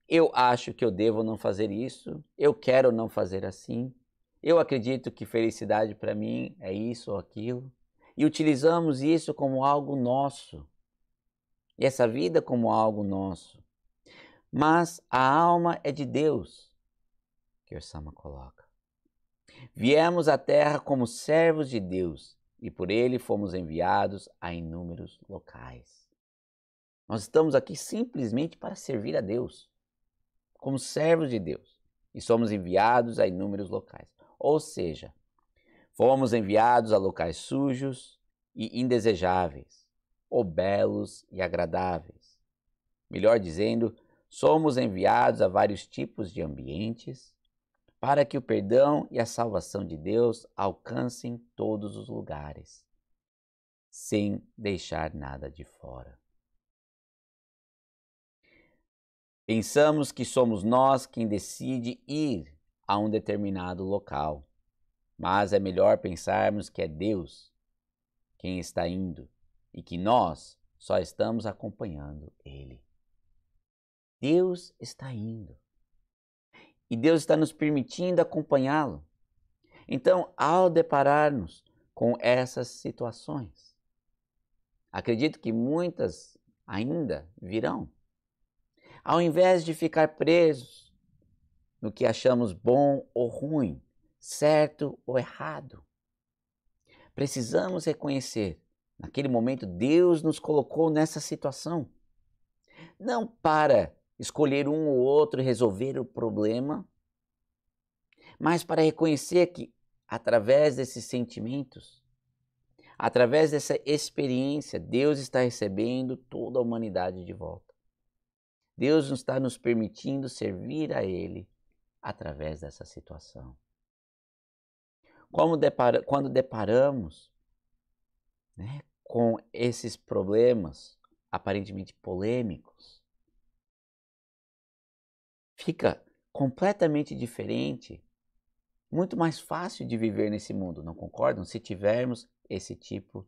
Speaker 2: Eu acho que eu devo não fazer isso, eu quero não fazer assim. Eu acredito que felicidade para mim é isso ou aquilo. E utilizamos isso como algo nosso. E essa vida como algo nosso mas a alma é de Deus, que Osama coloca. Viemos à terra como servos de Deus e por ele fomos enviados a inúmeros locais. Nós estamos aqui simplesmente para servir a Deus, como servos de Deus, e somos enviados a inúmeros locais. Ou seja, fomos enviados a locais sujos e indesejáveis, ou belos e agradáveis. Melhor dizendo, Somos enviados a vários tipos de ambientes para que o perdão e a salvação de Deus alcancem todos os lugares, sem deixar nada de fora. Pensamos que somos nós quem decide ir a um determinado local, mas é melhor pensarmos que é Deus quem está indo e que nós só estamos acompanhando Ele. Deus está indo. E Deus está nos permitindo acompanhá-lo. Então, ao depararmos com essas situações, acredito que muitas ainda virão. Ao invés de ficar presos no que achamos bom ou ruim, certo ou errado, precisamos reconhecer naquele momento Deus nos colocou nessa situação não para escolher um ou outro e resolver o problema, mas para reconhecer que, através desses sentimentos, através dessa experiência, Deus está recebendo toda a humanidade de volta. Deus está nos permitindo servir a Ele através dessa situação. Depara, quando deparamos né, com esses problemas aparentemente polêmicos, fica completamente diferente, muito mais fácil de viver nesse mundo, não concordam? Se tivermos esse tipo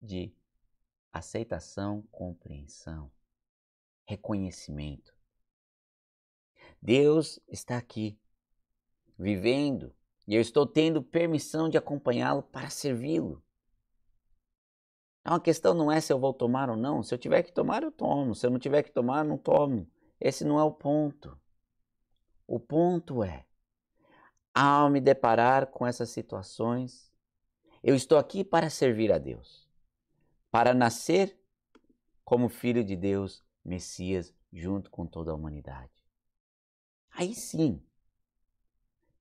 Speaker 2: de aceitação, compreensão, reconhecimento. Deus está aqui, vivendo, e eu estou tendo permissão de acompanhá-lo para servi-lo. É a questão não é se eu vou tomar ou não, se eu tiver que tomar, eu tomo, se eu não tiver que tomar, eu não tomo. Esse não é o ponto. O ponto é, ao me deparar com essas situações, eu estou aqui para servir a Deus, para nascer como filho de Deus, Messias, junto com toda a humanidade. Aí sim,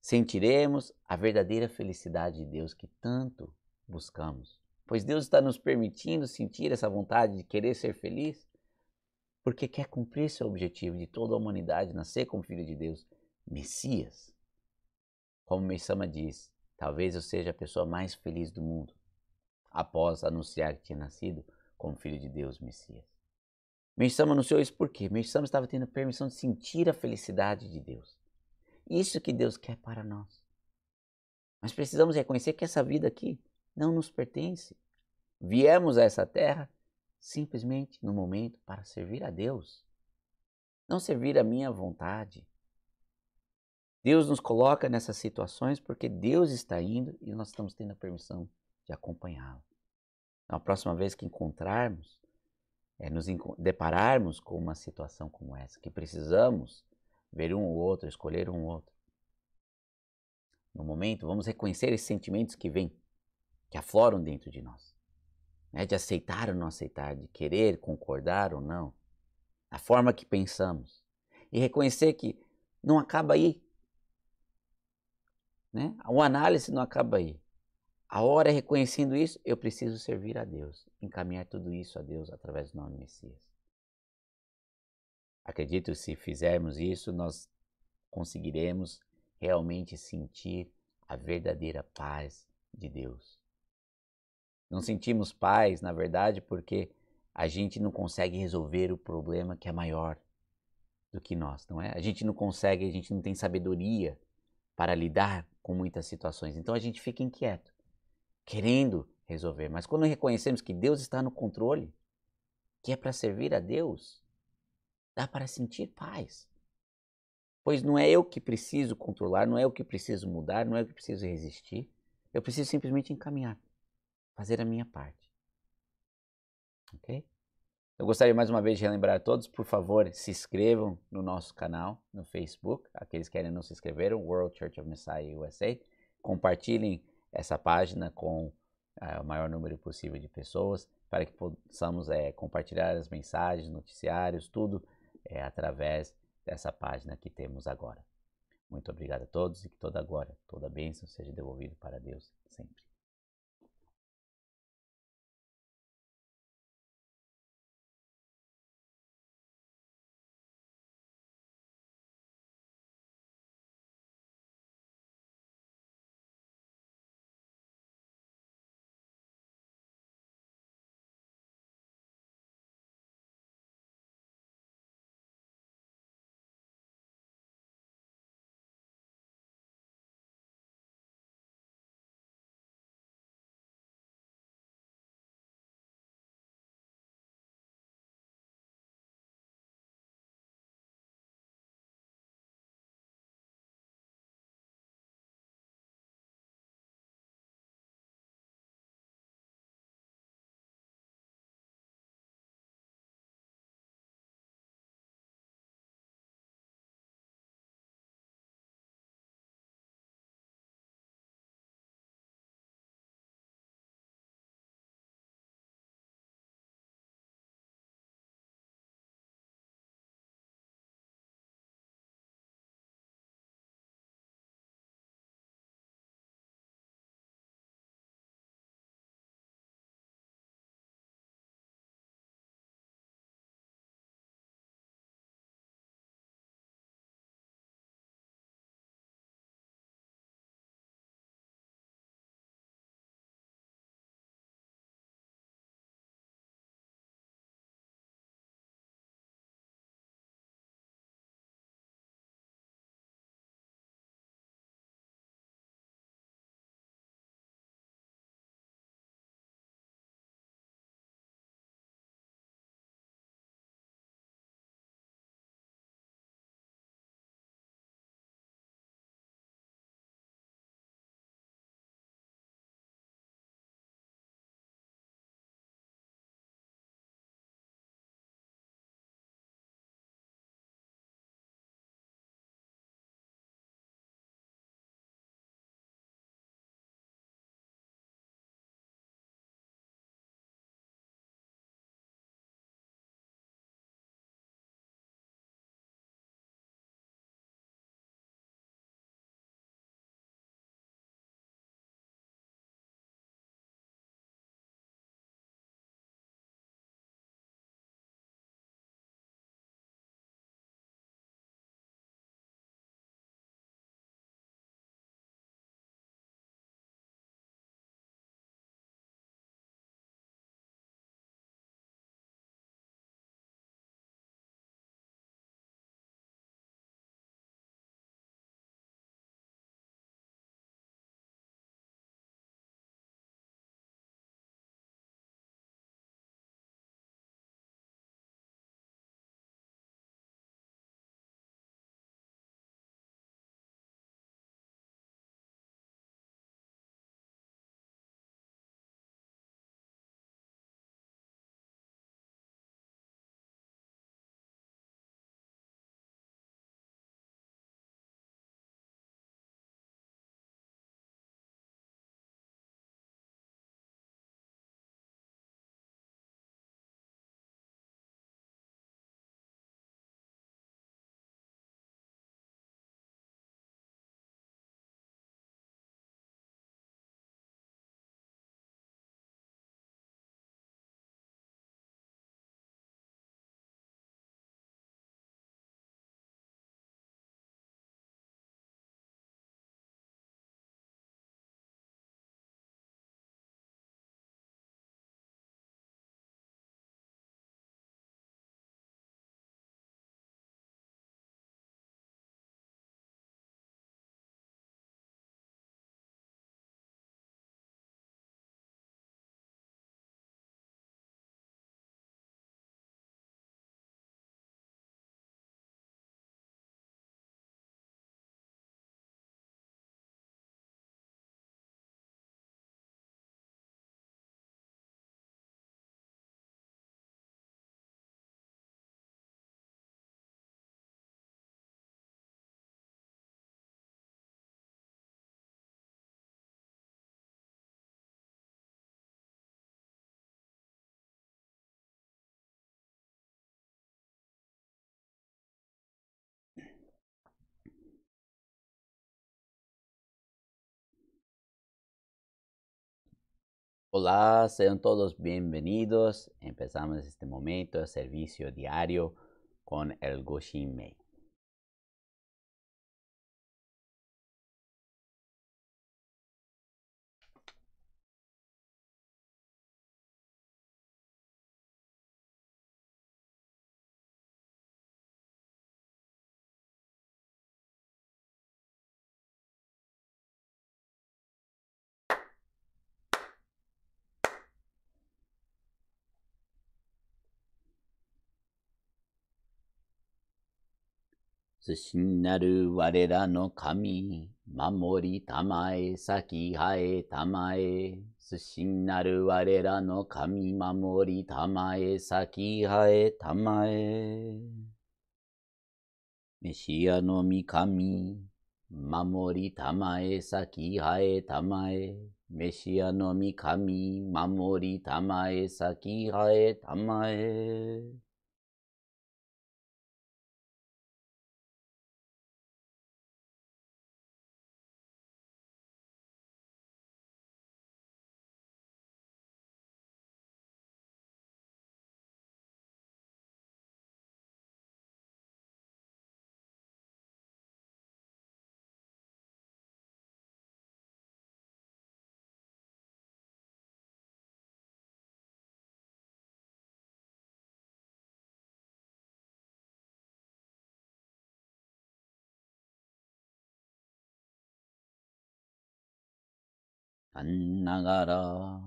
Speaker 2: sentiremos a verdadeira felicidade de Deus que tanto buscamos. Pois Deus está nos permitindo sentir essa vontade de querer ser feliz, porque quer cumprir seu objetivo de toda a humanidade nascer como filho de Deus Messias. Como Missama diz, talvez eu seja a pessoa mais feliz do mundo, após anunciar que tinha nascido como filho de Deus, Messias. Missama anunciou isso porque Missama estava tendo permissão de sentir a felicidade de Deus. Isso que Deus quer para nós. Mas precisamos reconhecer que essa vida aqui não nos pertence. Viemos a essa terra simplesmente no momento para servir a Deus, não servir a minha vontade, Deus nos coloca nessas situações porque Deus está indo e nós estamos tendo a permissão de acompanhá-lo. Então, a próxima vez que encontrarmos, é, nos depararmos com uma situação como essa, que precisamos ver um ou outro, escolher um ou outro. No momento, vamos reconhecer esses sentimentos que vêm, que afloram dentro de nós. Né? De aceitar ou não aceitar, de querer concordar ou não, a forma que pensamos. E reconhecer que não acaba aí né? Uma análise não acaba aí. A hora é reconhecendo isso, eu preciso servir a Deus, encaminhar tudo isso a Deus através do nome Messias. Acredito que se fizermos isso, nós conseguiremos realmente sentir a verdadeira paz de Deus. Não sentimos paz, na verdade, porque a gente não consegue resolver o problema que é maior do que nós, não é? A gente não consegue, a gente não tem sabedoria para lidar com muitas situações. Então a gente fica inquieto, querendo resolver. Mas quando reconhecemos que Deus está no controle, que é para servir a Deus, dá para sentir paz. Pois não é eu que preciso controlar, não é eu que preciso mudar, não é eu que preciso resistir. Eu preciso simplesmente encaminhar, fazer a minha parte. Ok? Eu gostaria mais uma vez de relembrar a todos, por favor, se inscrevam no nosso canal no Facebook, aqueles que ainda não se inscreveram, World Church of Messiah USA. Compartilhem essa página com é, o maior número possível de pessoas para que possamos é, compartilhar as mensagens, noticiários, tudo é, através dessa página
Speaker 1: que temos agora. Muito obrigado a todos e que toda agora, glória, toda bênção seja devolvida para Deus sempre. Hola, sean todos bienvenidos. Empezamos este momento, el servicio diario con el Goshin 寿司
Speaker 2: なる我らの神、守りたまえ、咲き生えたまえ。寿司なる我らの神、守りたまえ、咲き生えたまえ。メシアの御神、守りたまえ、咲き生えたまえ。メシアの御神、守りたまえ、咲き生えたま
Speaker 1: え。Nagara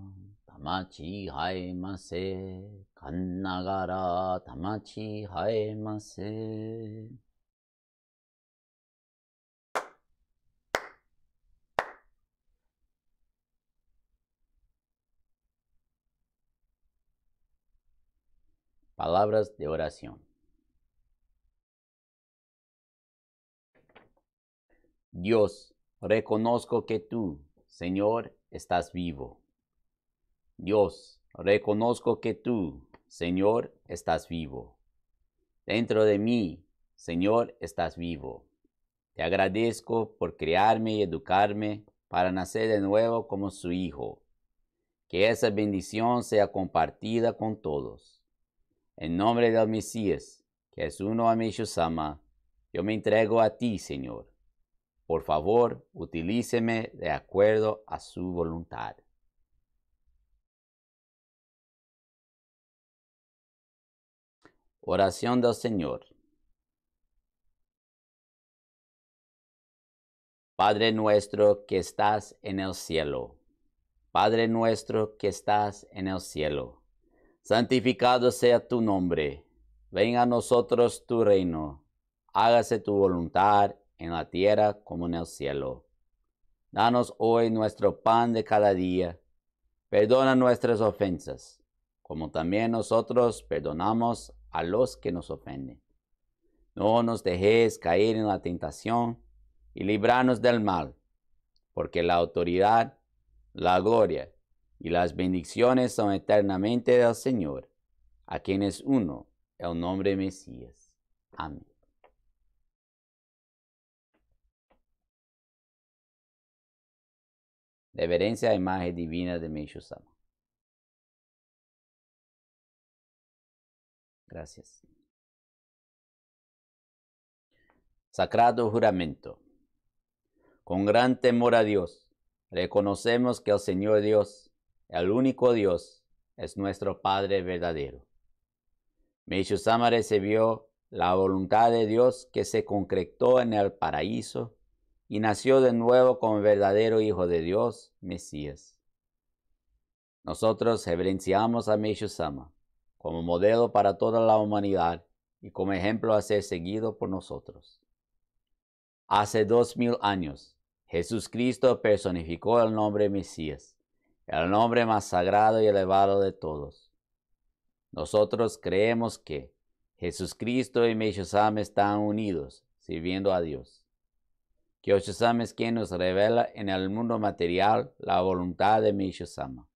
Speaker 1: tamachi haemase.
Speaker 2: Kannagara tamachi haemase.
Speaker 1: Palabras de oración.
Speaker 2: Dios, reconozco que tú, Señor, estás vivo. Dios, reconozco que tú, Señor, estás vivo. Dentro de mí, Señor, estás vivo. Te agradezco por crearme y educarme para nacer de nuevo como su Hijo. Que esa bendición sea compartida con todos. En nombre del Mesías, que es uno a mi yo me entrego a ti, Señor. Por favor, utilíceme de acuerdo a su
Speaker 1: voluntad. Oración del Señor.
Speaker 2: Padre nuestro que estás en el cielo, Padre nuestro que estás en el cielo, santificado sea tu nombre, venga a nosotros tu reino, hágase tu voluntad en la tierra como en el cielo. Danos hoy nuestro pan de cada día. Perdona nuestras ofensas, como también nosotros perdonamos a los que nos ofenden. No nos dejes caer en la tentación y librarnos del mal, porque la autoridad, la gloria y las bendiciones son eternamente del Señor, a
Speaker 1: quien es uno, el nombre de Mesías. Amén. reverencia a la imagen divina de Meishu Sama. Gracias. Sacrado
Speaker 2: juramento. Con gran temor a Dios, reconocemos que el Señor Dios, el único Dios, es nuestro Padre verdadero. Meishu Sama recibió la voluntad de Dios que se concretó en el paraíso y nació de nuevo como verdadero Hijo de Dios, Mesías. Nosotros reverenciamos a meshi como modelo para toda la humanidad y como ejemplo a ser seguido por nosotros. Hace dos mil años, Jesús Cristo personificó el nombre Mesías, el nombre más sagrado y elevado de todos. Nosotros creemos que Jesucristo y meshi están unidos, sirviendo a Dios que sama es quien nos revela en el mundo material la voluntad de Misho-sama.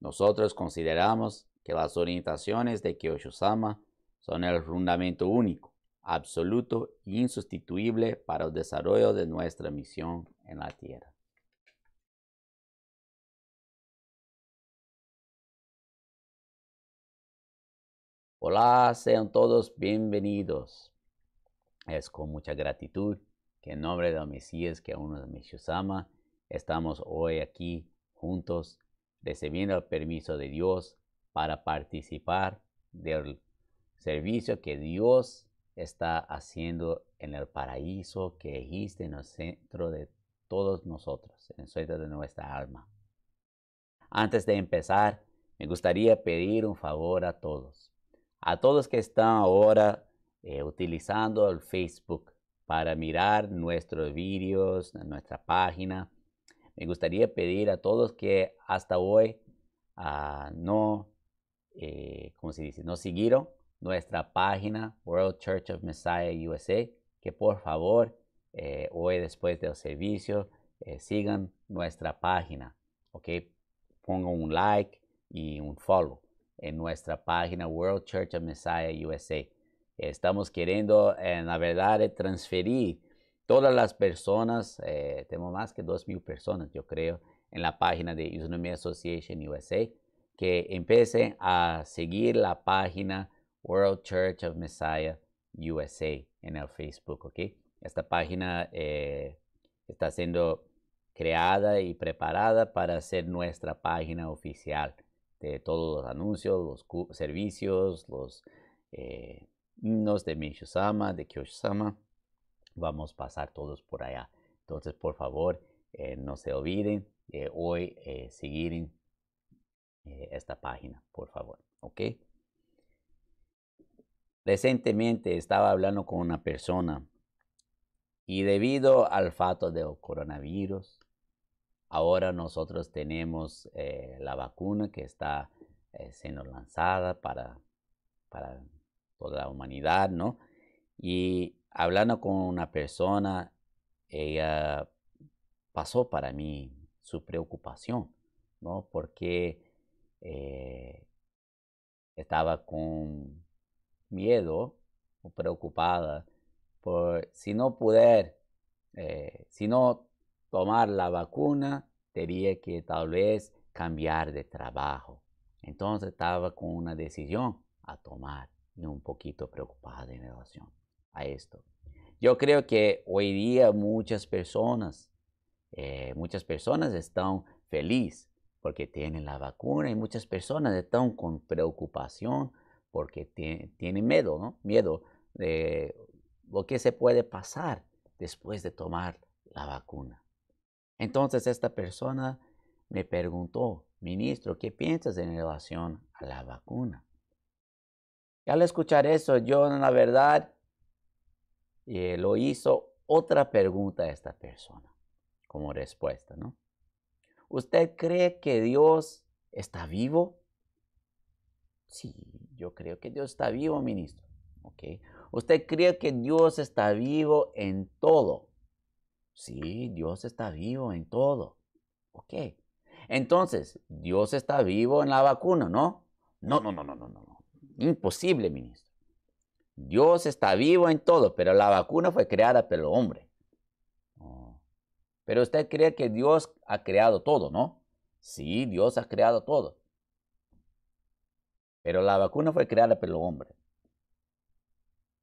Speaker 2: Nosotros consideramos que las orientaciones de Kyocho-sama son el fundamento único, absoluto e insustituible
Speaker 1: para el desarrollo de nuestra misión en la Tierra. Hola, sean todos bienvenidos. Es con mucha
Speaker 2: gratitud en nombre del Mesías, que uno de mis ama, estamos hoy aquí juntos recibiendo el permiso de Dios para participar del servicio que Dios está haciendo en el paraíso que existe en el centro de todos nosotros, en el centro de nuestra alma. Antes de empezar, me gustaría pedir un favor a todos. A todos que están ahora eh, utilizando el Facebook, para mirar nuestros vídeos, nuestra página. Me gustaría pedir a todos que hasta hoy ah, no, eh, ¿cómo se dice? No siguieron nuestra página World Church of Messiah USA, que por favor eh, hoy después del servicio eh, sigan nuestra página, ¿ok? Pongan un like y un follow en nuestra página World Church of Messiah USA. Estamos queriendo, en eh, la verdad, eh, transferir todas las personas, eh, tenemos más que 2.000 personas, yo creo, en la página de Isonomía Association USA, que empiecen a seguir la página World Church of Messiah USA en el Facebook, ¿ok? Esta página eh, está siendo creada y preparada para ser nuestra página oficial de todos los anuncios, los servicios, los nos de mishu de Kyoshu-sama. Vamos a pasar todos por allá. Entonces, por favor, eh, no se olviden hoy eh, seguir eh, esta página, por favor. ¿Ok? Recientemente estaba hablando con una persona y debido al fato del coronavirus, ahora nosotros tenemos la vacuna que está siendo lanzada para, para toda pues, la humanidad, ¿no? Y hablando con una persona, ella pasó para mí su preocupación, ¿no? Porque eh, estaba con miedo o preocupada por si no poder, eh, si no tomar la vacuna, tenía que tal vez cambiar de trabajo. Entonces estaba con una decisión a tomar un poquito preocupada en relación a esto. Yo creo que hoy día muchas personas, eh, muchas personas están felices porque tienen la vacuna y muchas personas están con preocupación porque tienen miedo, ¿no? Miedo de lo que se puede pasar después de tomar la vacuna. Entonces esta persona me preguntó, ministro, ¿qué piensas en relación a la vacuna? Y al escuchar eso, yo yo la verdad, eh, lo hizo otra pregunta a esta persona como respuesta, ¿no? ¿Usted cree que Dios está vivo? Sí, yo creo que Dios está vivo, ministro. Okay. ¿Usted cree que Dios está vivo en todo? Sí, Dios está vivo en todo. Ok. Entonces, Dios está vivo en la vacuna, ¿no? No, no, no, no, no, no. Imposible, ministro. Dios está vivo en todo, pero la vacuna fue creada por el hombre. Oh. Pero usted cree que Dios ha creado todo, ¿no? Sí, Dios ha creado todo. Pero la vacuna fue creada por el hombre.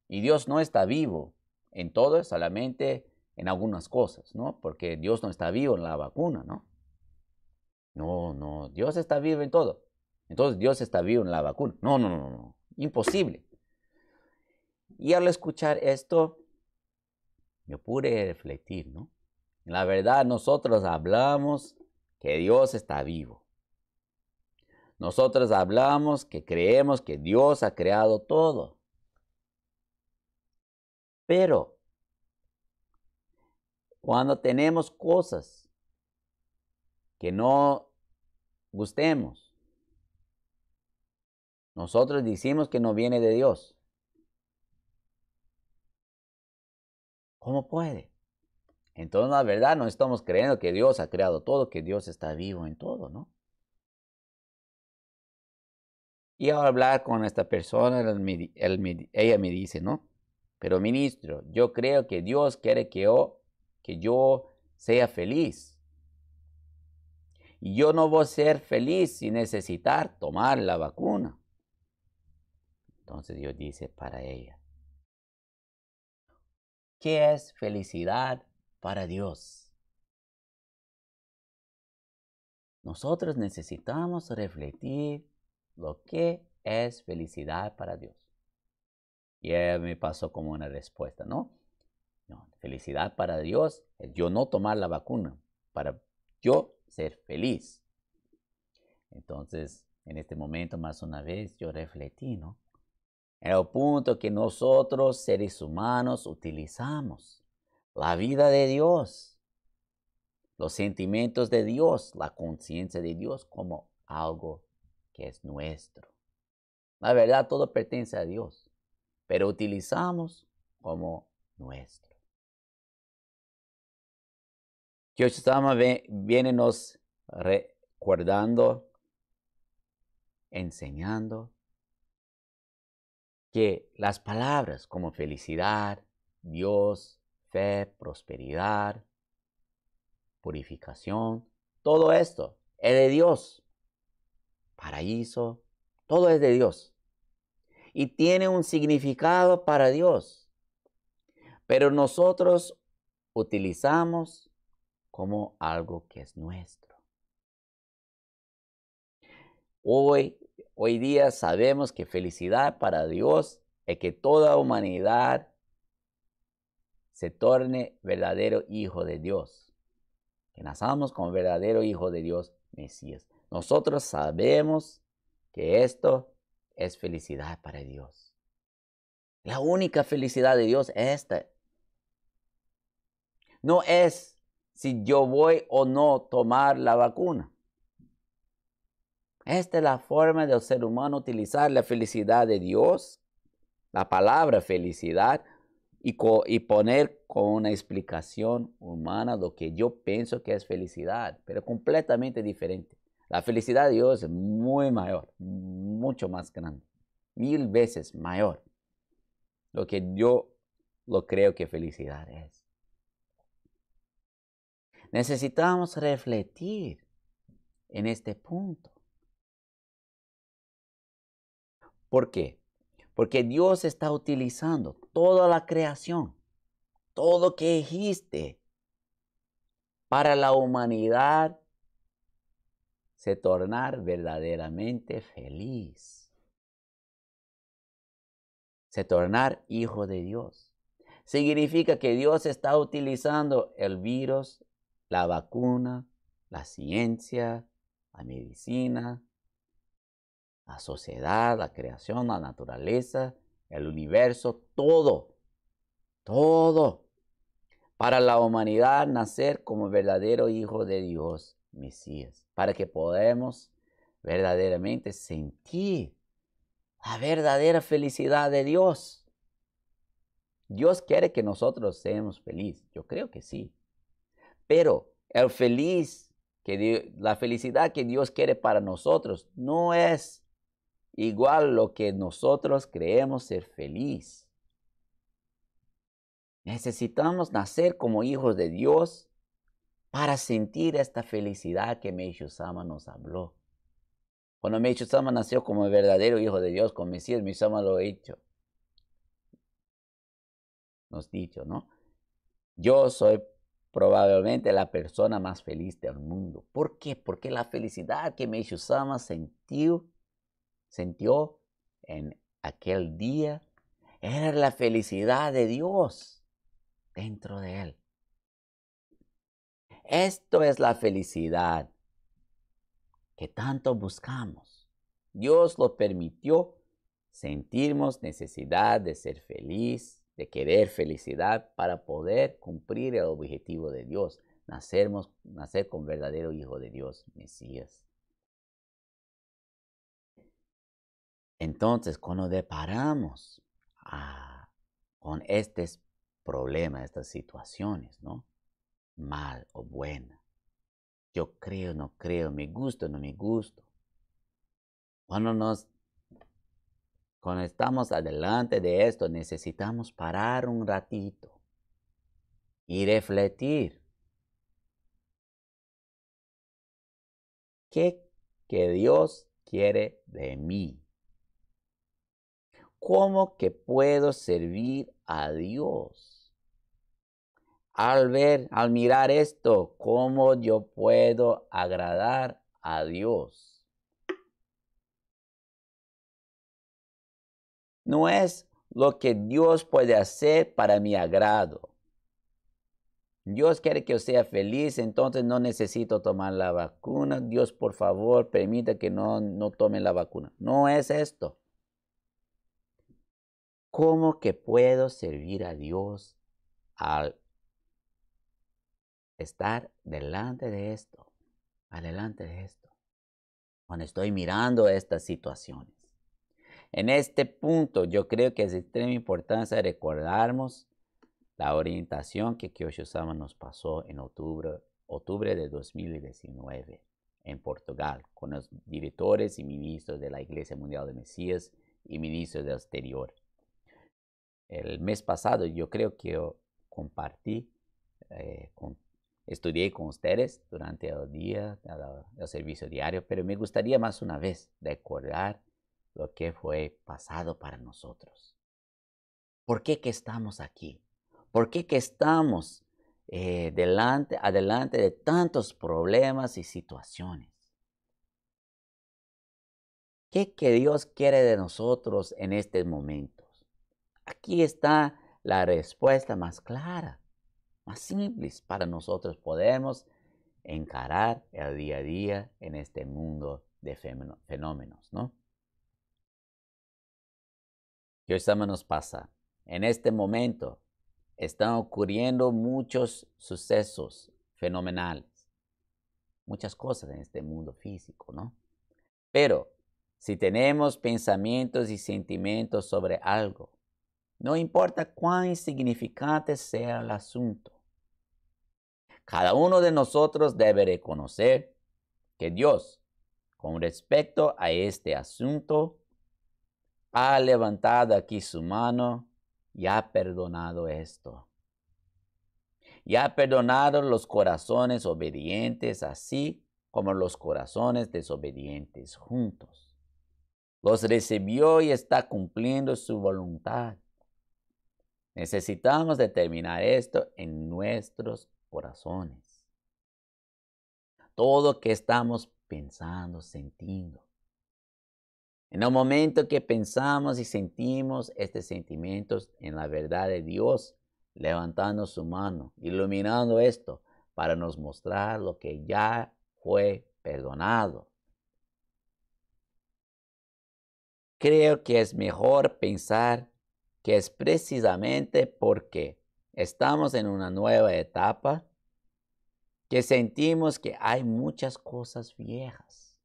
Speaker 2: Y Dios no está vivo en todo, solamente en algunas cosas, ¿no? Porque Dios no está vivo en la vacuna, ¿no? No, no, Dios está vivo en todo. Entonces Dios está vivo en la vacuna. No, no, no, no, imposible. Y al escuchar esto, yo pude refletir, ¿no? La verdad, nosotros hablamos que Dios está vivo. Nosotros hablamos que creemos que Dios ha creado todo. Pero cuando tenemos cosas que no gustemos, nosotros decimos que no viene de Dios. ¿Cómo puede? Entonces, la verdad, no estamos creyendo que Dios ha creado todo, que Dios está vivo en todo, ¿no? Y ahora hablar con esta persona, ella me dice, ¿no? Pero ministro, yo creo que Dios quiere que que yo sea feliz. Y yo no voy a ser feliz sin necesitar tomar la vacuna.
Speaker 1: Entonces Dios dice para ella. ¿Qué es felicidad para Dios?
Speaker 2: Nosotros necesitamos refletir lo que es felicidad para Dios. Y él me pasó como una respuesta, ¿no? Felicidad para Dios es yo no tomar la vacuna, para yo ser feliz. Entonces, en este momento, más una vez, yo ¿no? el punto que nosotros seres humanos utilizamos la vida de Dios, los sentimientos de Dios, la conciencia de Dios como algo que es nuestro. La verdad, todo pertenece a Dios, pero utilizamos como nuestro. Yo viene nos recordando, enseñando que las palabras como felicidad, Dios, fe, prosperidad, purificación, todo esto es de Dios. Paraíso, todo es de Dios. Y tiene un significado para Dios. Pero nosotros utilizamos como algo que es nuestro. Hoy Hoy día sabemos que felicidad para Dios es que toda humanidad se torne verdadero hijo de Dios. Que nazamos como verdadero hijo de Dios, Mesías. Nosotros sabemos que esto es felicidad para Dios. La única felicidad de Dios es esta. No es si yo voy o no tomar la vacuna. Esta es la forma del ser humano utilizar la felicidad de Dios, la palabra felicidad, y, poner con una explicación humana lo que yo pienso que es felicidad, pero completamente diferente. La felicidad de Dios es muy mayor, mucho más grande, mil veces mayor lo que yo lo creo que felicidad es. Necesitamos refletir en este punto. ¿Por qué? Porque Dios está utilizando toda la creación, todo que existe para la humanidad se tornar verdaderamente feliz. Se tornar hijo de Dios. Significa que Dios está utilizando el virus, la vacuna, la ciencia, la medicina, la sociedad, la creación, la naturaleza, el universo, todo. Todo. Para la humanidad nacer como verdadero hijo de Dios, Mesías. Para que podamos verdaderamente sentir la verdadera felicidad de Dios. Dios quiere que nosotros seamos felices. Yo creo que sí. Pero el feliz, que la felicidad que Dios quiere para nosotros no es igual lo que nosotros creemos ser feliz. Necesitamos nacer como hijos de Dios para sentir esta felicidad que Sama nos habló. Cuando Sama nació como verdadero hijo de Dios, con Mesías, Sama lo ha hecho. Nos dicho, ¿no? Yo soy probablemente la persona más feliz del mundo. ¿Por qué? Porque la felicidad que Sama sintió sentió en aquel día era la felicidad de Dios dentro de él. Esto es la felicidad que tanto buscamos. Dios lo permitió. sentirnos necesidad de ser feliz, de querer felicidad para poder cumplir el objetivo de Dios, nacer con verdadero Hijo de Dios, Mesías. Entonces, cuando deparamos ah, con estos problemas, estas situaciones, ¿no? Mal o buena. Yo creo, no creo, me gusta, no me gusto. Cuando nos cuando estamos adelante de esto, necesitamos parar un ratito y refletir. ¿Qué que Dios quiere de mí? ¿Cómo que puedo servir a Dios? Al ver, al mirar esto, ¿cómo yo puedo agradar a Dios? No es lo que Dios puede hacer para mi agrado. Dios quiere que yo sea feliz, entonces no necesito tomar la vacuna. Dios, por favor, permita que no, no tome la vacuna. No es esto. ¿Cómo que puedo servir a Dios al estar delante de esto? Adelante de esto. Cuando estoy mirando estas situaciones. En este punto yo creo que es de extrema importancia recordarnos la orientación que Kyosho-sama nos pasó en octubre, octubre de 2019 en Portugal con los directores y ministros de la Iglesia Mundial de Mesías y ministros de exterior el mes pasado yo creo que oh, compartí, eh, estudié con ustedes durante el día, el, servicio diario, pero me gustaría más una vez recordar lo que fue pasado para nosotros. ¿Por qué que estamos aquí? ¿Por qué que estamos eh, delante, adelante de tantos problemas y situaciones? ¿Qué que Dios quiere de nosotros en este momento? Aquí está la respuesta más clara, más simple para nosotros podemos encarar el día a día en este mundo de fenómenos, ¿no? ¿Qué nos pasa? En este momento están ocurriendo muchos sucesos fenomenales, muchas cosas en este mundo físico, ¿no? Pero si tenemos pensamientos y sentimientos sobre algo, no importa cuán insignificante sea el asunto. Cada uno de nosotros debe reconocer que Dios, con respecto a este asunto, ha levantado aquí su mano y ha perdonado esto. Y ha perdonado los corazones obedientes así como los corazones desobedientes juntos. Los recibió y está cumpliendo su voluntad. Necesitamos determinar esto en nuestros corazones. Todo que estamos pensando, sintiendo. En el momento que pensamos y sentimos estos sentimientos en la verdad de Dios, levantando su mano, iluminando esto para nos mostrar lo que ya fue perdonado. Creo que es mejor pensar que es precisamente porque estamos en una nueva etapa, que sentimos que hay muchas cosas viejas.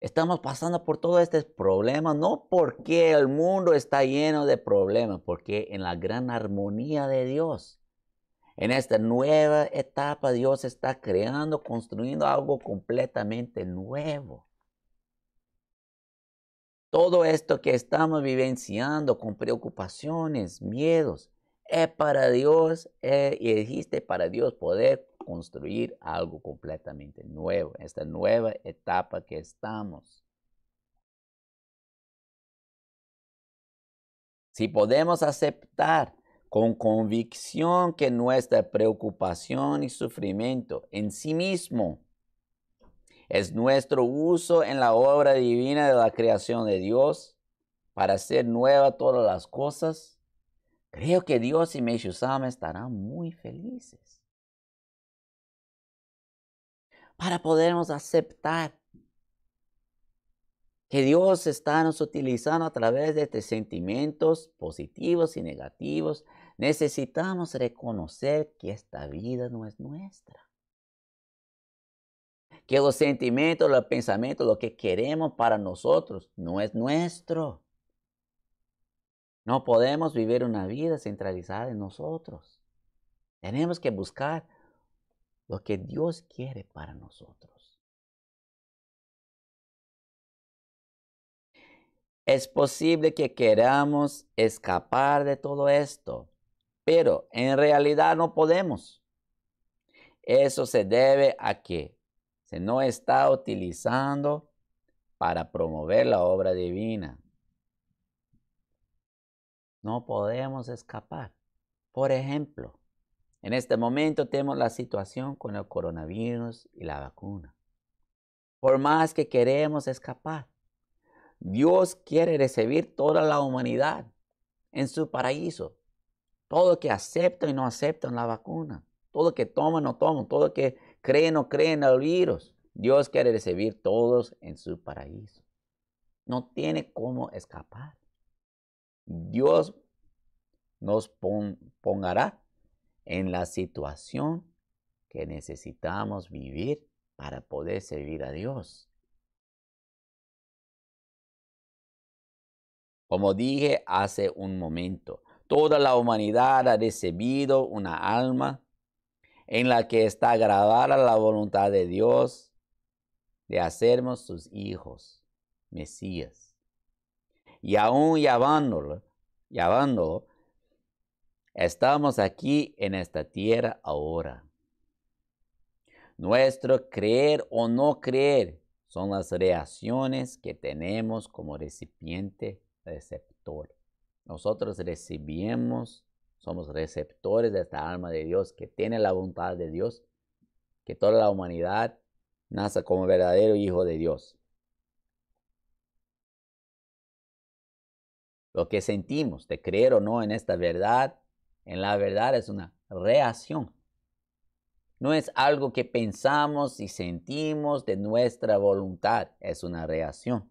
Speaker 2: Estamos pasando por todos estos problemas, no porque el mundo está lleno de problemas, porque en la gran armonía de Dios, en esta nueva etapa, Dios está creando, construyendo algo completamente nuevo. Todo esto que estamos vivenciando con preocupaciones, miedos, es para Dios eh, y existe para Dios poder construir algo completamente nuevo, esta nueva etapa que estamos. Si podemos aceptar con convicción que nuestra preocupación y sufrimiento en sí mismo es nuestro uso en la obra divina de la creación de Dios para hacer nueva todas las cosas. Creo que Dios y Sama estarán muy felices. Para podernos aceptar que Dios está nos utilizando a través de estos sentimientos positivos y negativos, necesitamos reconocer que esta vida no es nuestra que los sentimientos, los pensamientos, lo que queremos para nosotros no es nuestro. No podemos vivir una vida centralizada en nosotros.
Speaker 1: Tenemos que buscar lo que Dios quiere para nosotros. Es
Speaker 2: posible que queramos escapar de todo esto, pero en realidad no podemos. Eso se debe a que se no está utilizando para promover la obra divina. No podemos escapar. Por ejemplo, en este momento tenemos la situación con el coronavirus y la vacuna. Por más que queremos escapar, Dios quiere recibir toda la humanidad en su paraíso. Todo que acepta y no aceptan la vacuna, todo que toma o no toman, todo que Creen o creen al virus. Dios quiere recibir todos en su paraíso. No tiene cómo escapar. Dios nos pongará en la situación que necesitamos vivir para poder servir a Dios. Como dije hace un momento, toda la humanidad ha recibido una alma en la que está grabada la voluntad de Dios de hacernos sus hijos, Mesías. Y aún llamándolo, llamándolo, estamos aquí en esta tierra ahora. Nuestro creer o no creer son las reacciones que tenemos como recipiente receptor. Nosotros recibimos somos receptores de esta alma de Dios que tiene la voluntad de Dios, que toda la humanidad nace como verdadero hijo de Dios. Lo que sentimos de creer o no en esta verdad, en la verdad es una reacción. No es algo que pensamos y sentimos de nuestra voluntad, es una reacción.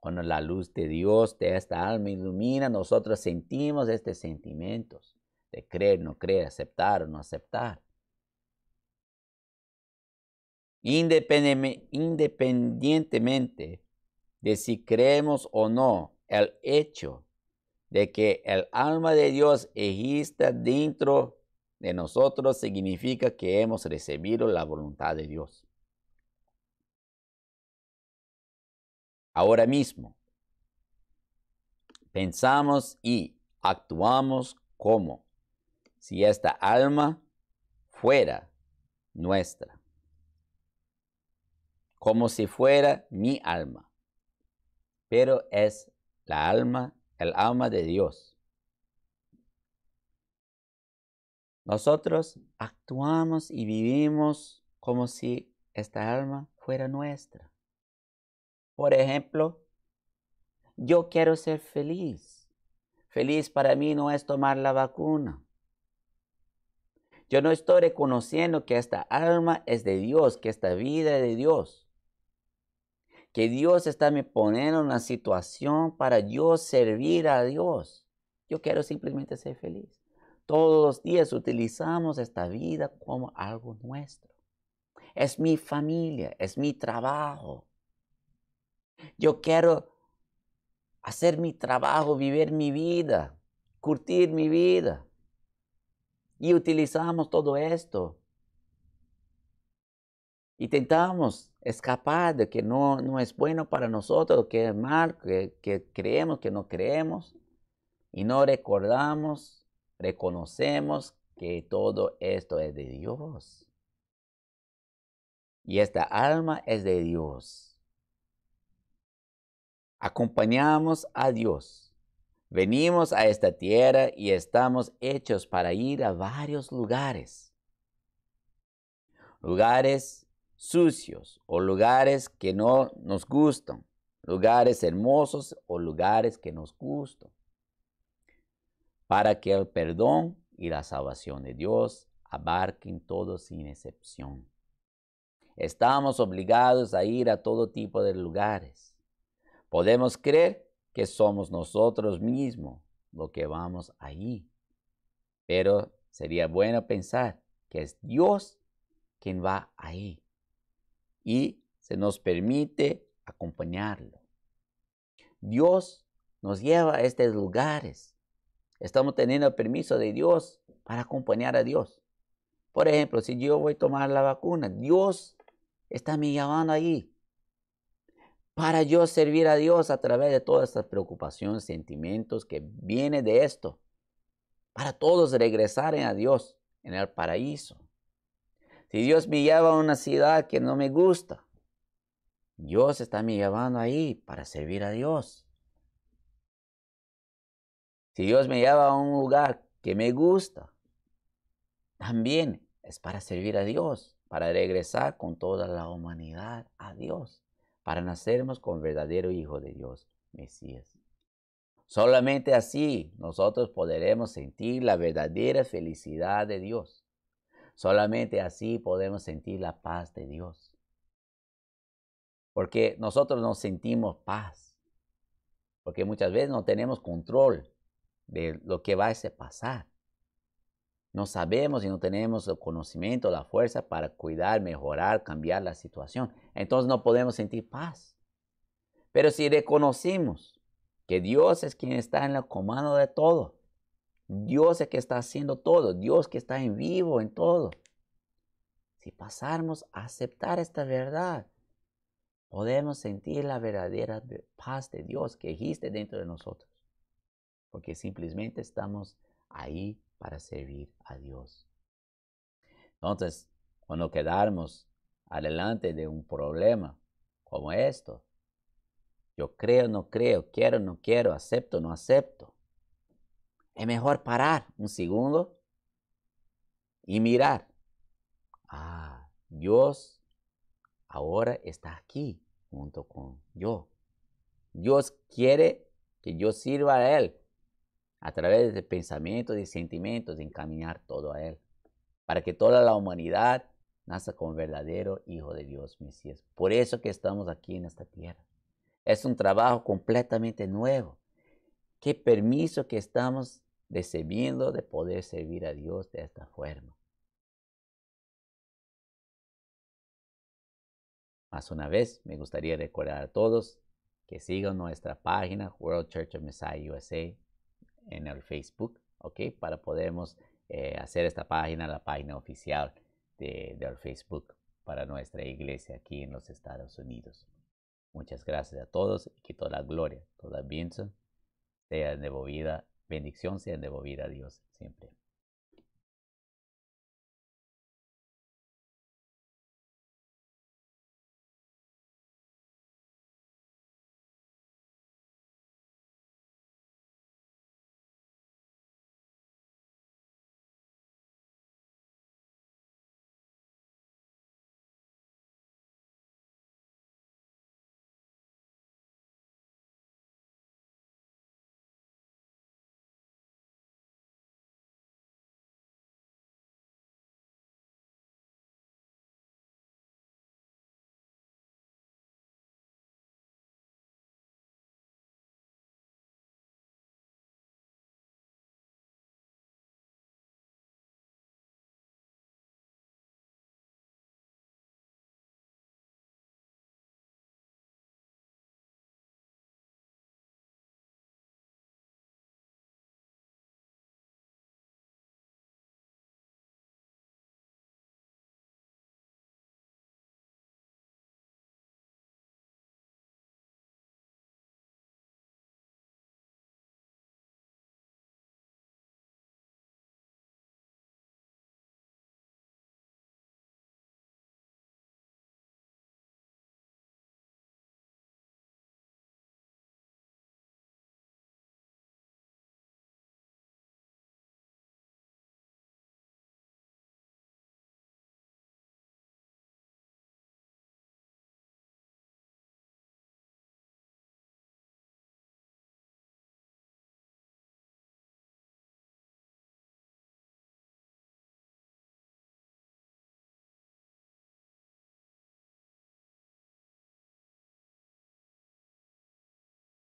Speaker 2: Cuando la luz de Dios, de esta alma ilumina, nosotros sentimos estos sentimientos de creer, no creer, aceptar o no aceptar. Independientemente de si creemos o no, el hecho de que el alma de Dios exista dentro de nosotros significa que hemos recibido la voluntad de Dios. ahora mismo. Pensamos y actuamos como si esta alma fuera nuestra, como si fuera mi alma, pero es la alma, el alma de Dios. Nosotros actuamos y vivimos como si esta alma fuera nuestra. Por ejemplo, yo quiero ser feliz. Feliz para mí no es tomar la vacuna. Yo no estoy reconociendo que esta alma es de Dios, que esta vida es de Dios. Que Dios está me poniendo en una situación para yo servir a Dios. Yo quiero simplemente ser feliz. Todos los días utilizamos esta vida como algo nuestro. Es mi familia, es mi trabajo, yo quiero hacer mi trabajo, vivir mi vida, curtir mi vida. Y utilizamos todo esto. Y tentamos escapar de que no, no es bueno para nosotros, que es mal, que, que creemos, que no creemos. Y no recordamos, reconocemos que todo esto es de Dios. Y esta alma es de Dios. Acompañamos a Dios. Venimos a esta tierra y estamos hechos para ir a varios lugares. Lugares sucios o lugares que no nos gustan. Lugares hermosos o lugares que nos gustan. Para que el perdón y la salvación de Dios abarquen todo sin excepción. Estamos obligados a ir a todo tipo de lugares Podemos creer que somos nosotros mismos lo que vamos allí, pero sería bueno pensar que es Dios quien va ahí y se nos permite acompañarlo. Dios nos lleva a estos lugares. Estamos teniendo el permiso de Dios para acompañar a Dios. Por ejemplo, si yo voy a tomar la vacuna, Dios está me llamando allí para yo servir a Dios a través de todas estas preocupaciones, sentimientos que vienen de esto. Para todos regresar a Dios en el paraíso. Si Dios me lleva a una ciudad que no me gusta, Dios está me llevando ahí para servir a Dios. Si Dios me lleva a un lugar que me gusta, también es para servir a Dios, para regresar con toda la humanidad a Dios para nacernos con verdadero Hijo de Dios, Mesías. Solamente así nosotros podremos sentir la verdadera felicidad de Dios. Solamente así podemos sentir la paz de Dios. Porque nosotros no sentimos paz. Porque muchas veces no tenemos control de lo que va a pasar. No sabemos y no tenemos el conocimiento, la fuerza para cuidar, mejorar, cambiar la situación. Entonces no podemos sentir paz. Pero si reconocimos que Dios es quien está en el comando de todo, Dios es que está haciendo todo, Dios que está en vivo en todo. Si pasamos a aceptar esta verdad, podemos sentir la verdadera paz de Dios que existe dentro de nosotros. Porque simplemente estamos ahí para servir a Dios. Entonces, cuando quedamos adelante de un problema como esto, yo creo, no creo, quiero, no quiero, acepto, no acepto, es mejor parar un segundo y mirar. Ah, Dios ahora está aquí junto con yo. Dios quiere que yo sirva a Él a través de pensamientos y sentimientos, de encaminar todo a Él, para que toda la humanidad nace como verdadero Hijo de Dios, Mesías. Por eso que estamos aquí en esta tierra. Es un trabajo completamente
Speaker 1: nuevo. Qué permiso que estamos recibiendo de poder servir a Dios de esta forma. Más una vez, me gustaría recordar a todos que sigan nuestra página
Speaker 2: World Church of Messiah USA en el Facebook, ¿ok? Para podermos eh, hacer esta página la página oficial de, del Facebook para nuestra iglesia aquí en los Estados Unidos. Muchas gracias a todos y que toda la gloria, toda la
Speaker 1: bendición sea devolvida, bendición sea devolvida a Dios siempre.